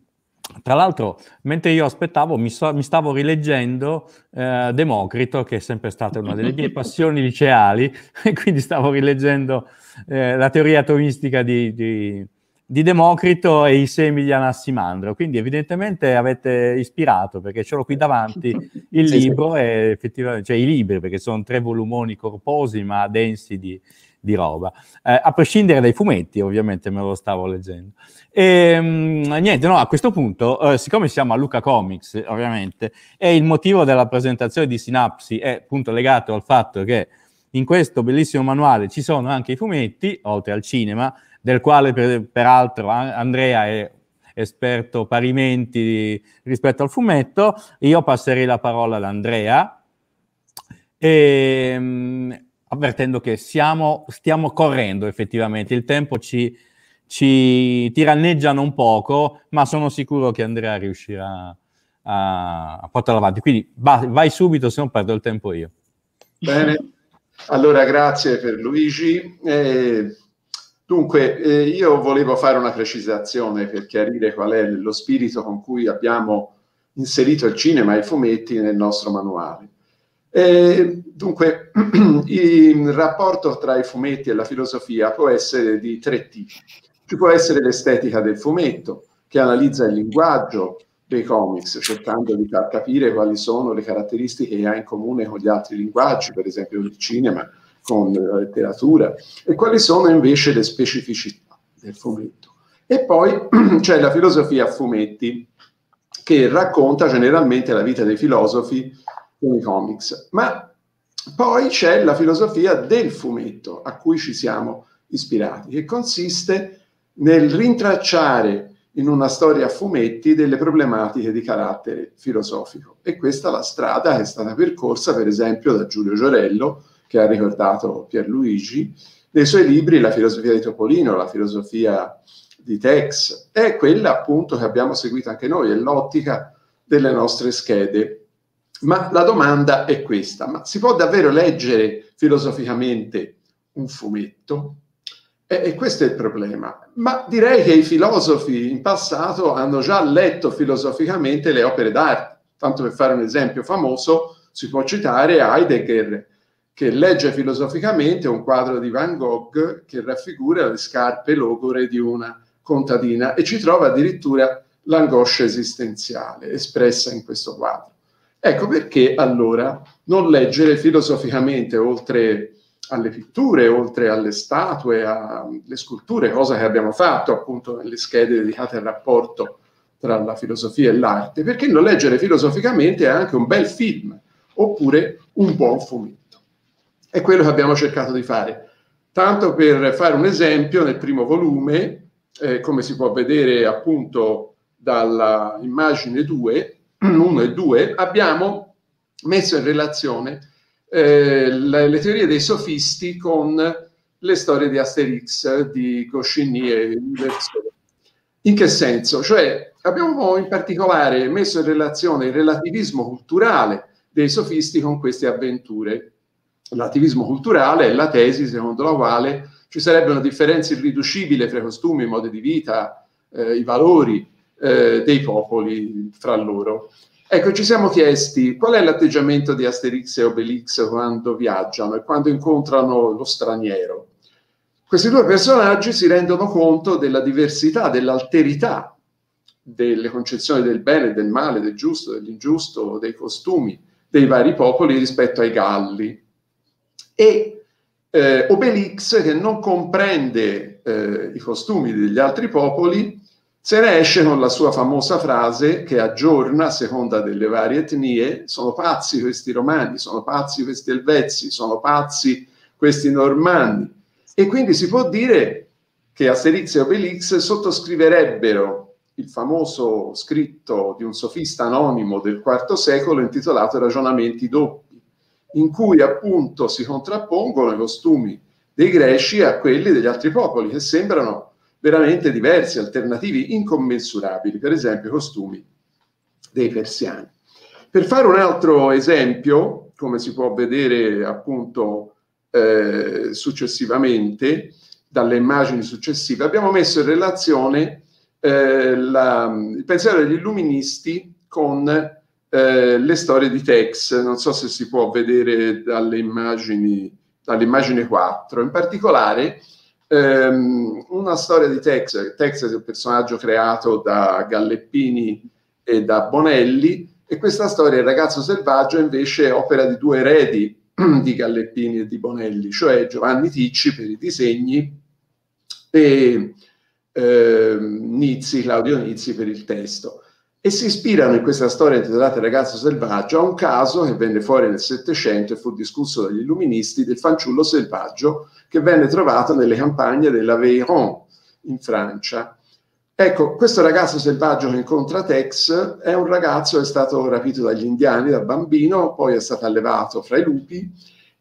Tra l'altro, mentre io aspettavo, mi, so, mi stavo rileggendo eh, Democrito, che è sempre stata una delle mie passioni liceali, e quindi stavo rileggendo eh, la teoria atomistica di, di, di, Democrito e i semi di Anassimandro. Quindi evidentemente avete ispirato, perché ce l'ho qui davanti, il sì, libro, sì. E effettivamente, cioè i libri, perché sono tre volumoni corposi ma densi di, di roba. Eh, a prescindere dai fumetti, ovviamente me lo stavo leggendo. E, ehm, niente, no, a questo punto, eh, siccome siamo a Luca Comics, ovviamente, e il motivo della presentazione di Sinapsi è appunto legato al fatto che in questo bellissimo manuale ci sono anche i fumetti, oltre al cinema, del quale per, peraltro Andrea è esperto parimenti rispetto al fumetto. Io passerei la parola ad Andrea. E, ehm, avvertendo che siamo, stiamo correndo effettivamente, il tempo ci, ci tiranneggiano un poco, ma sono sicuro che Andrea riuscirà a, a portarla avanti. Quindi va, vai subito, se non perdo il tempo io. Bene, allora grazie per Luigi. Eh, dunque, eh, io volevo fare una precisazione per chiarire qual è lo spirito con cui abbiamo inserito il cinema e i fumetti nel nostro manuale. E eh, dunque, il rapporto tra i fumetti e la filosofia può essere di tre tipi. Ci può essere l'estetica del fumetto, che analizza il linguaggio dei comics, cercando di far capire quali sono le caratteristiche che ha in comune con gli altri linguaggi, per esempio il cinema, con la letteratura, e quali sono invece le specificità del fumetto. E poi c'è la filosofia a fumetti, che racconta generalmente la vita dei filosofi con i comics. Ma poi c'è la filosofia del fumetto a cui ci siamo ispirati, che consiste nel rintracciare in una storia a fumetti delle problematiche di carattere filosofico. E questa è la strada che è stata percorsa, per esempio, da Giulio Giorello, che ha ricordato Pierluigi, nei suoi libri La filosofia di Topolino, la filosofia di Tex, è quella appunto che abbiamo seguito anche noi, è l'ottica delle nostre schede ma la domanda è questa, ma si può davvero leggere filosoficamente un fumetto? E, e questo è il problema. Ma direi che i filosofi in passato hanno già letto filosoficamente le opere d'arte. Tanto per fare un esempio famoso, si può citare Heidegger, che legge filosoficamente un quadro di Van Gogh che raffigura le scarpe logore di una contadina e ci trova addirittura l'angoscia esistenziale espressa in questo quadro. Ecco perché allora non leggere filosoficamente oltre alle pitture, oltre alle statue, alle sculture, cosa che abbiamo fatto appunto nelle schede dedicate al rapporto tra la filosofia e l'arte, perché non leggere filosoficamente è anche un bel film oppure un buon fumetto. È quello che abbiamo cercato di fare. Tanto per fare un esempio, nel primo volume, eh, come si può vedere appunto dalla immagine 2, 1 e 2, abbiamo messo in relazione eh, le, le, teorie dei sofisti con le storie di Asterix, di Coscini e Versone. In che senso? Cioè, abbiamo in particolare messo in relazione il relativismo culturale dei sofisti con queste avventure. L'attivismo culturale è la tesi secondo la quale ci sarebbe una differenza irriducibile fra i costumi, i modi di vita, eh, i valori eh, dei popoli fra loro. Ecco, ci siamo chiesti qual è l'atteggiamento di Asterix e Obelix quando viaggiano e quando incontrano lo straniero. Questi due personaggi si rendono conto della diversità, dell'alterità delle concezioni del bene, del male, del giusto, dell'ingiusto, dei costumi dei vari popoli rispetto ai Galli. E eh, Obelix, che non comprende eh, i costumi degli altri popoli, se ne esce con la sua famosa frase che aggiorna a seconda delle varie etnie, sono pazzi questi romani, sono pazzi questi elvezzi, sono pazzi questi normanni. E quindi si può dire che Asterix e Obelix sottoscriverebbero il famoso scritto di un sofista anonimo del IV secolo intitolato Ragionamenti doppi, in cui appunto si contrappongono i costumi dei greci a quelli degli altri popoli che sembrano veramente diversi, alternativi, incommensurabili, per esempio i costumi dei persiani. Per fare un altro esempio, come si può vedere appunto eh, successivamente, dalle immagini successive, abbiamo messo in relazione eh, la, il pensiero degli illuministi con eh, le storie di Tex. Non so se si può vedere dalle immagini, dall'immagine 4. In particolare, Ehm, una storia di Texas, Texas è un personaggio creato da Galleppini e da Bonelli, e questa storia, Il ragazzo selvaggio, è invece opera di due eredi di Galleppini e di Bonelli, cioè Giovanni Ticci per i disegni e eh, Nizzi, Claudio Nizzi per il testo e si ispirano in questa storia intitolata Il ragazzo selvaggio a un caso che venne fuori nel Settecento e fu discusso dagli illuministi del fanciullo selvaggio che venne trovato nelle campagne dell'Aveyron in Francia. Ecco, questo ragazzo selvaggio che incontra Tex è un ragazzo che è stato rapito dagli indiani da bambino, poi è stato allevato fra i lupi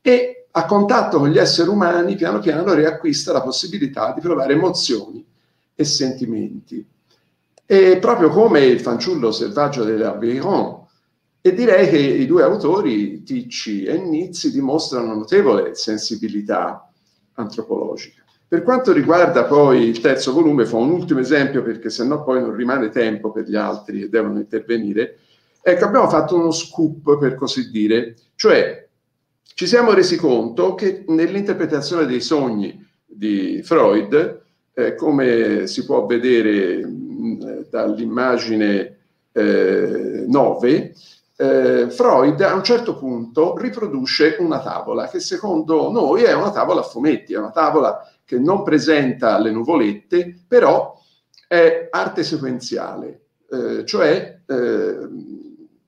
e a contatto con gli esseri umani piano piano riacquista la possibilità di provare emozioni e sentimenti e proprio come il fanciullo selvaggio dell'Albiron. E direi che i due autori, Ticci e Nizzi, dimostrano notevole sensibilità antropologica. Per quanto riguarda poi il terzo volume, fa un ultimo esempio perché sennò poi non rimane tempo per gli altri che devono intervenire. Ecco, abbiamo fatto uno scoop, per così dire, cioè ci siamo resi conto che nell'interpretazione dei sogni di Freud eh, come si può vedere mh, mm, eh, dall'immagine 9, eh, eh, Freud a un certo punto riproduce una tavola che secondo noi è una tavola a fumetti, è una tavola che non presenta le nuvolette, però è arte sequenziale, eh, cioè eh,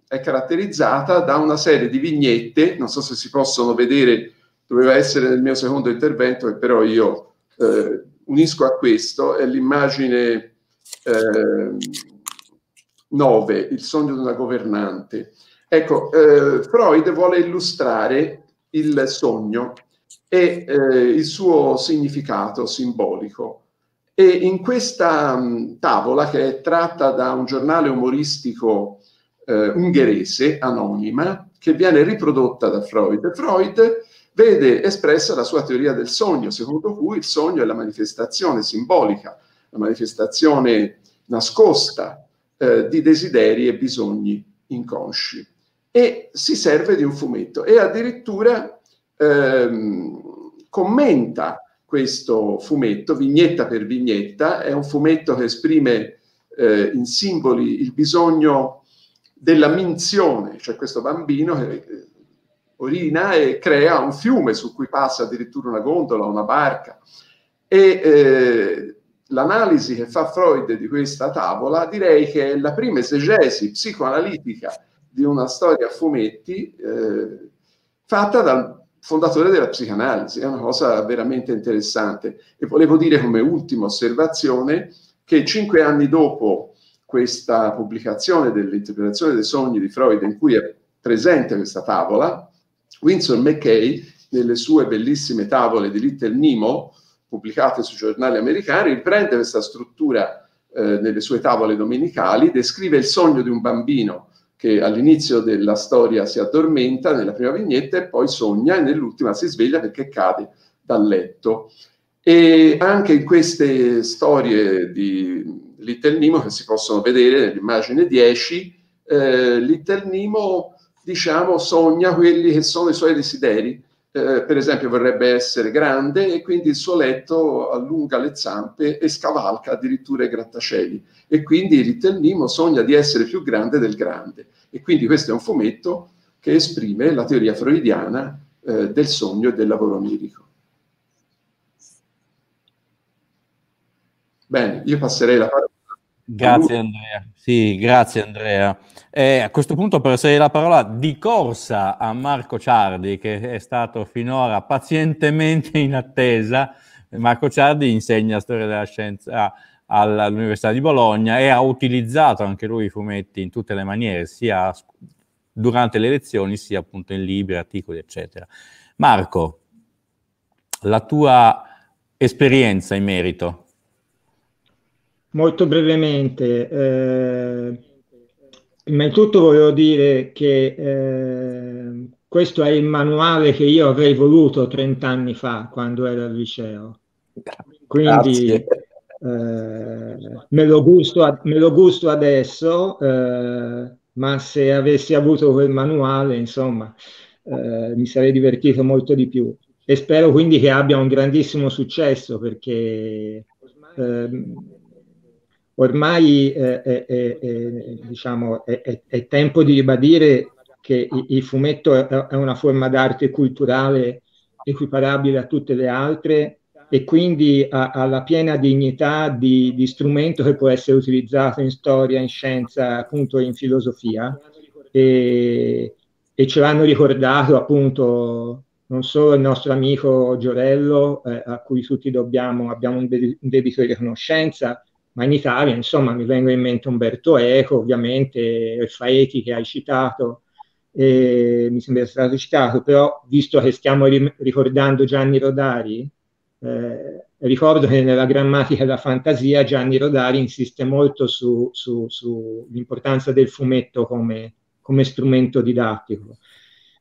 è caratterizzata da una serie di vignette, non so se si possono vedere, doveva essere nel mio secondo intervento, e però io eh, unisco a questo è l'immagine 9, eh, il sogno di una governante. Ecco, eh, Freud vuole illustrare il sogno e eh, il suo significato simbolico. E in questa mh, mm, tavola, che è tratta da un giornale umoristico eh, ungherese, anonima, che viene riprodotta da Freud, Freud vede espressa la sua teoria del sogno, secondo cui il sogno è la manifestazione simbolica, la manifestazione nascosta eh, di desideri e bisogni inconsci. E si serve di un fumetto e addirittura ehm, commenta questo fumetto, vignetta per vignetta, è un fumetto che esprime eh, in simboli il bisogno della minzione, cioè questo bambino che eh, orina e crea un fiume su cui passa addirittura una gondola, una barca. E eh, l'analisi che fa Freud di questa tavola direi che è la prima esegesi psicoanalitica di una storia a fumetti eh, fatta dal fondatore della psicanalisi, è una cosa veramente interessante. E volevo dire come ultima osservazione che cinque anni dopo questa pubblicazione dell'interpretazione dei sogni di Freud, in cui è presente questa tavola, Winsor McKay, nelle sue bellissime tavole di Little Nemo, pubblicate sui giornali americani, riprende questa struttura eh, nelle sue tavole domenicali, descrive il sogno di un bambino che all'inizio della storia si addormenta nella prima vignetta e poi sogna e nell'ultima si sveglia perché cade dal letto. E anche in queste storie di Little Nemo che si possono vedere nell'immagine 10, eh, Little Nemo diciamo, sogna quelli che sono i suoi desideri. Eh, per esempio vorrebbe essere grande e quindi il suo letto allunga le zampe e scavalca addirittura i grattacieli e quindi Little Nemo sogna di essere più grande del grande e quindi questo è un fumetto che esprime la teoria freudiana eh, del sogno e del lavoro onirico. Bene, io passerei la parola. Grazie Andrea. Sì, grazie Andrea. Eh, a questo punto passerei la parola di corsa a Marco Ciardi, che è stato finora pazientemente in attesa. Marco Ciardi insegna storia della scienza all'Università di Bologna e ha utilizzato anche lui i fumetti in tutte le maniere, sia durante le lezioni, sia appunto in libri, articoli, eccetera. Marco, la tua esperienza in merito? Molto brevemente. Eh innanzitutto volevo dire che eh, questo è il manuale che io avrei voluto 30 anni fa quando ero al liceo. Quindi eh, me, lo gusto, me lo gusto adesso, eh, ma se avessi avuto quel manuale, insomma, eh, mi sarei divertito molto di più. E spero quindi che abbia un grandissimo successo perché... Ehm, ormai eh, eh, eh, eh, diciamo, è, è, è, tempo di ribadire che il fumetto è una forma d'arte culturale equiparabile a tutte le altre e quindi ha, la piena dignità di, di, strumento che può essere utilizzato in storia, in scienza, appunto in filosofia e, e ce l'hanno ricordato appunto non solo il nostro amico Giorello eh, a cui tutti dobbiamo, abbiamo un, un debito di riconoscenza, ma in Italia, insomma, mi vengono in mente Umberto Eco, ovviamente, Faeti che hai citato, eh, mi sembra stato citato, però visto che stiamo ri- ricordando Gianni Rodari, eh, ricordo che nella grammatica della fantasia Gianni Rodari insiste molto sull'importanza su, su del fumetto come, come strumento didattico.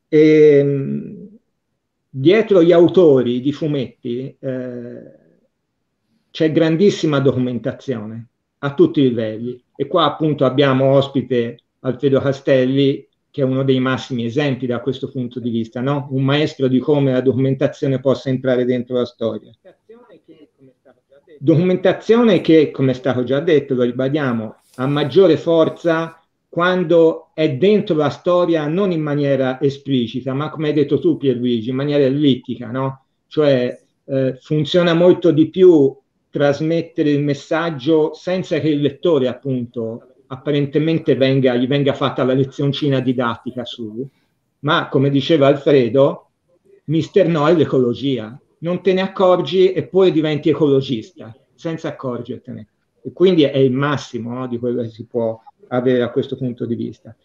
E, ehm, dietro gli autori di fumetti eh, c'è grandissima documentazione a tutti i livelli e qua appunto abbiamo ospite Alfredo Castelli che è uno dei massimi esempi da questo punto di vista, no? un maestro di come la documentazione possa entrare dentro la storia. Documentazione che, come è stato già detto, lo ribadiamo, ha maggiore forza quando è dentro la storia non in maniera esplicita, ma come hai detto tu Pierluigi, in maniera ellittica, no? cioè eh, funziona molto di più trasmettere il messaggio senza che il lettore, appunto, apparentemente venga, gli venga fatta la lezioncina didattica su, ma come diceva Alfredo, mister no è l'ecologia. Non te ne accorgi e poi diventi ecologista, senza accorgertene. E quindi è il massimo no, di quello che si può avere da questo punto di vista.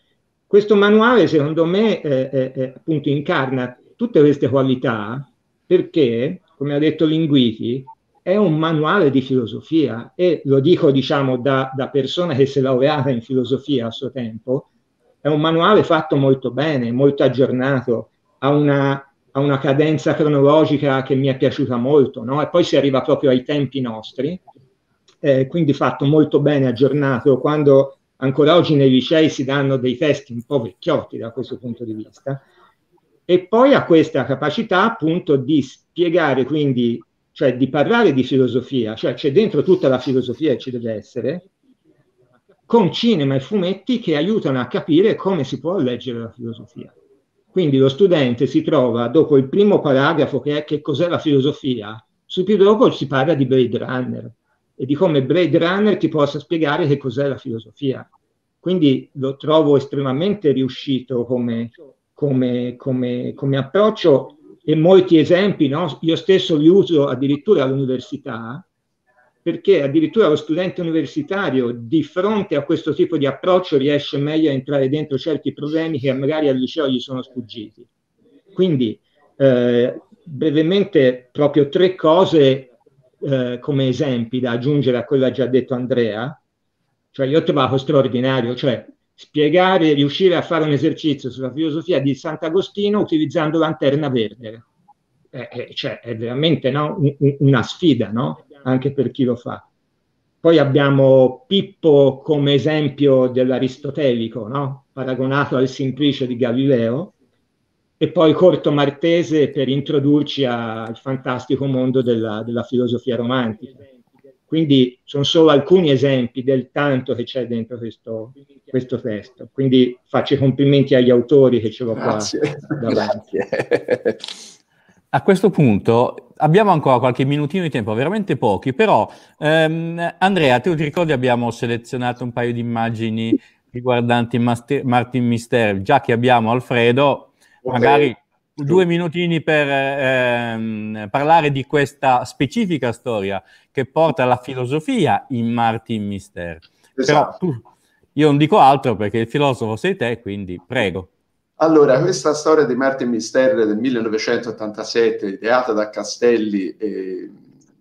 Questo manuale, secondo me, eh, eh, appunto incarna tutte queste qualità perché, come ha detto Linguiti, è un manuale di filosofia e lo dico diciamo da, da persona che si è laureata in filosofia a suo tempo, è un manuale fatto molto bene, molto aggiornato, ha una, ha una cadenza cronologica che mi è piaciuta molto, no? e poi si arriva proprio ai tempi nostri, eh, quindi fatto molto bene, aggiornato, quando ancora oggi nei licei si danno dei testi un po' vecchiotti da questo punto di vista, e poi ha questa capacità appunto di spiegare quindi cioè di parlare di filosofia, cioè c'è dentro tutta la filosofia e ci deve essere, con cinema e fumetti che aiutano a capire come si può leggere la filosofia. Quindi lo studente si trova dopo il primo paragrafo che è che cos'è la filosofia, subito dopo si parla di Blade Runner e di come Blade Runner ti possa spiegare che cos'è la filosofia. Quindi lo trovo estremamente riuscito come, come, come, come approccio e molti esempi, no? io stesso li uso addirittura all'università, perché addirittura lo studente universitario di fronte a questo tipo di approccio riesce meglio a entrare dentro certi problemi che magari al liceo gli sono sfuggiti. Quindi eh, brevemente proprio tre cose eh, come esempi da aggiungere a quello che ha già detto Andrea, cioè io ho trovato straordinario, cioè spiegare, riuscire a fare un esercizio sulla filosofia di Sant'Agostino utilizzando lanterna verde. Eh, eh, cioè, è veramente no? un, una sfida, no? Anche per chi lo fa. Poi abbiamo Pippo come esempio dell'aristotelico, no? paragonato al Simplice di Galileo, e poi Corto Martese per introdurci al fantastico mondo della, della filosofia romantica. Quindi sono solo alcuni esempi del tanto che c'è dentro questo, questo testo. Quindi faccio i complimenti agli autori che ce l'ho Grazie. qua davanti. A questo punto abbiamo ancora qualche minutino di tempo, veramente pochi, però ehm, Andrea, te lo ti ricordi abbiamo selezionato un paio di immagini riguardanti Master- Martin Mister, già che abbiamo Alfredo, magari due minutini per ehm, parlare di questa specifica storia che porta la filosofia in Martin Mister. Esatto. Però io non dico altro perché il filosofo sei te, quindi prego. Allora, questa storia di Martin Mister del 1987, ideata da Castelli e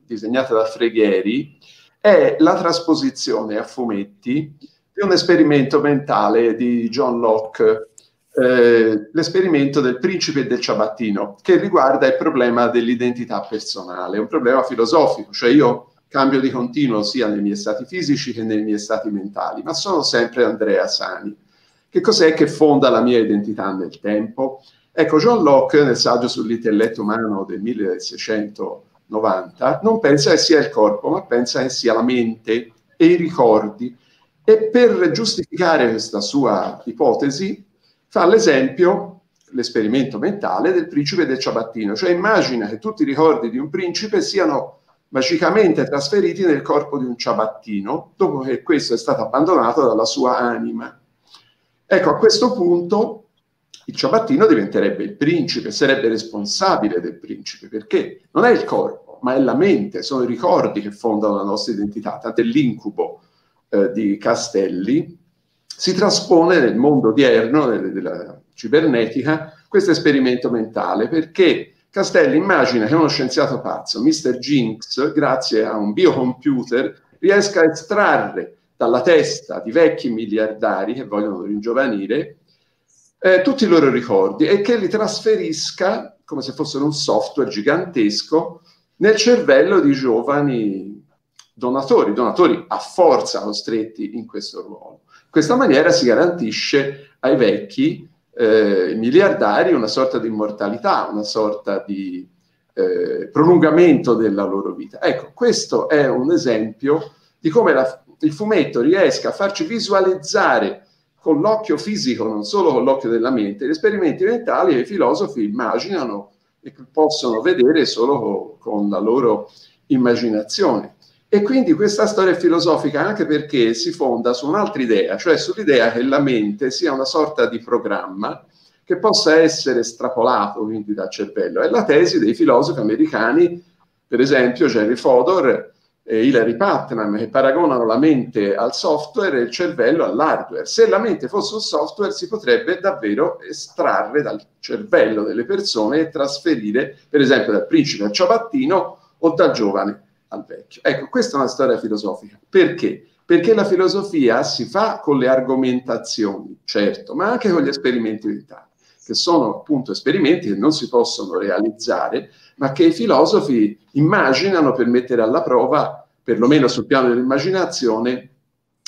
disegnata da Freghieri, è la trasposizione a fumetti di un esperimento mentale di John Locke eh, l'esperimento del principe e del ciabattino, che riguarda il problema dell'identità personale, un problema filosofico, cioè io cambio di continuo sia nei miei stati fisici che nei miei stati mentali, ma sono sempre Andrea Sani. Che cos'è che fonda la mia identità nel tempo? Ecco, John Locke, nel saggio sull'intelletto umano del 1690, non pensa che sia il corpo, ma pensa che sia la mente e i ricordi. E per giustificare questa sua ipotesi, fa l'esempio, l'esperimento mentale del principe del ciabattino, cioè immagina che tutti i ricordi di un principe siano magicamente trasferiti nel corpo di un ciabattino, dopo che questo è stato abbandonato dalla sua anima. Ecco, a questo punto il ciabattino diventerebbe il principe, sarebbe responsabile del principe, perché non è il corpo, ma è la mente, sono i ricordi che fondano la nostra identità, tant'è l'incubo eh, di Castelli, si traspone nel mondo odierno della cibernetica questo esperimento mentale perché Castelli immagina che uno scienziato pazzo, Mr. Jinx, grazie a un biocomputer, riesca a estrarre dalla testa di vecchi miliardari che vogliono ringiovanire eh, tutti i loro ricordi e che li trasferisca come se fossero un software gigantesco nel cervello di giovani donatori, donatori a forza costretti in questo ruolo questa maniera si garantisce ai vecchi eh, miliardari una sorta di immortalità, una sorta di eh, prolungamento della loro vita. Ecco, questo è un esempio di come la, il fumetto riesca a farci visualizzare con l'occhio fisico, non solo con l'occhio della mente, gli esperimenti mentali che i filosofi immaginano e possono vedere solo con la loro immaginazione. E quindi questa storia è filosofica anche perché si fonda su un'altra idea, cioè sull'idea che la mente sia una sorta di programma che possa essere estrapolato quindi dal cervello. È la tesi dei filosofi americani, per esempio Jerry Fodor e Hilary Putnam, che paragonano la mente al software e il cervello all'hardware. Se la mente fosse un software si potrebbe davvero estrarre dal cervello delle persone e trasferire, per esempio, dal principe al ciabattino o dal giovane al vecchio. Ecco, questa è una storia filosofica. Perché? Perché la filosofia si fa con le argomentazioni, certo, ma anche con gli esperimenti mentali, che sono appunto esperimenti che non si possono realizzare, ma che i filosofi immaginano per mettere alla prova, perlomeno sul piano dell'immaginazione,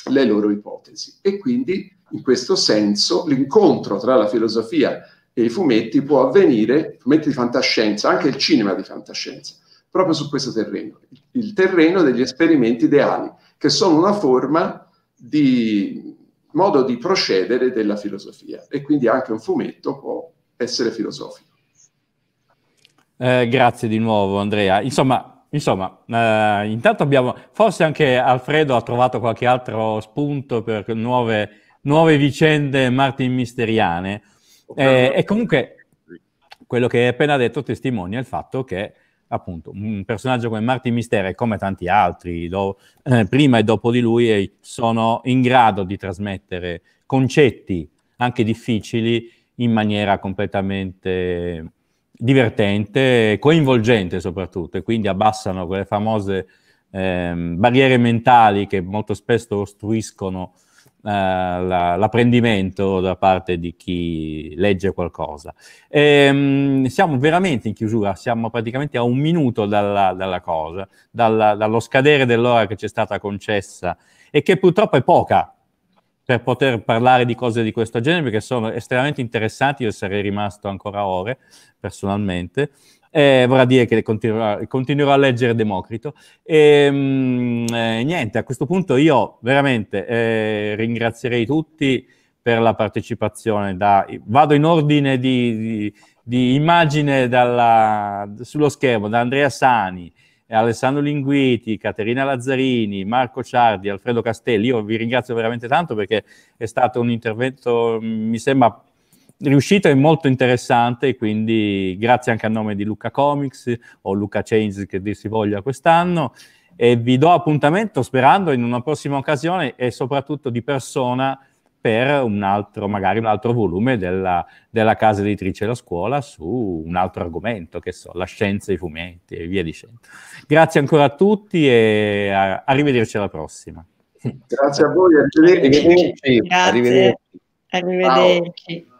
le loro ipotesi. E quindi, in questo senso, l'incontro tra la filosofia e i fumetti può avvenire, fumetti di fantascienza, anche il cinema di fantascienza, proprio su questo terreno, il terreno degli esperimenti ideali, che sono una forma di modo di procedere della filosofia e quindi anche un fumetto può essere filosofico. Eh, grazie di nuovo Andrea. Insomma, insomma eh, intanto abbiamo, forse anche Alfredo ha trovato qualche altro spunto per nuove, nuove vicende martin misteriane. Eh, e comunque quello che hai appena detto testimonia il fatto che appunto un personaggio come Martin Mister Mistere, come tanti altri do, eh, prima e dopo di lui, sono in grado di trasmettere concetti anche difficili in maniera completamente divertente e coinvolgente soprattutto e quindi abbassano quelle famose eh, barriere mentali che molto spesso ostruiscono eh, la, l'apprendimento da parte di chi legge qualcosa. E, ehm, siamo veramente in chiusura, siamo praticamente a un minuto dalla, dalla cosa, dalla, dallo scadere dell'ora che ci è stata concessa e che purtroppo è poca per poter parlare di cose di questo genere, perché sono estremamente interessanti, io sarei rimasto ancora ore personalmente, eh, vorrà dire che continuerò, continuerò a leggere Democrito. E, ehm, mh, eh, niente, a questo punto io veramente eh, ringrazierei tutti per la partecipazione. Da, vado in ordine di, di, di immagine dalla, sullo schermo, da Andrea Sani, Alessandro Linguiti, Caterina Lazzarini, Marco Ciardi, Alfredo Castelli. Io vi ringrazio veramente tanto perché è stato un intervento, mi sembra, riuscita e molto interessante, quindi grazie anche a nome di Luca Comics o Luca Chains che dir si voglia quest'anno e vi do appuntamento sperando in una prossima occasione e soprattutto di persona per un altro, magari un altro volume della, della casa editrice della Scuola su un altro argomento, che so, la scienza e i fumetti e via dicendo. Grazie ancora a tutti e a, arrivederci alla prossima. Grazie a voi, arrivederci. Grazie. Arrivederci. arrivederci.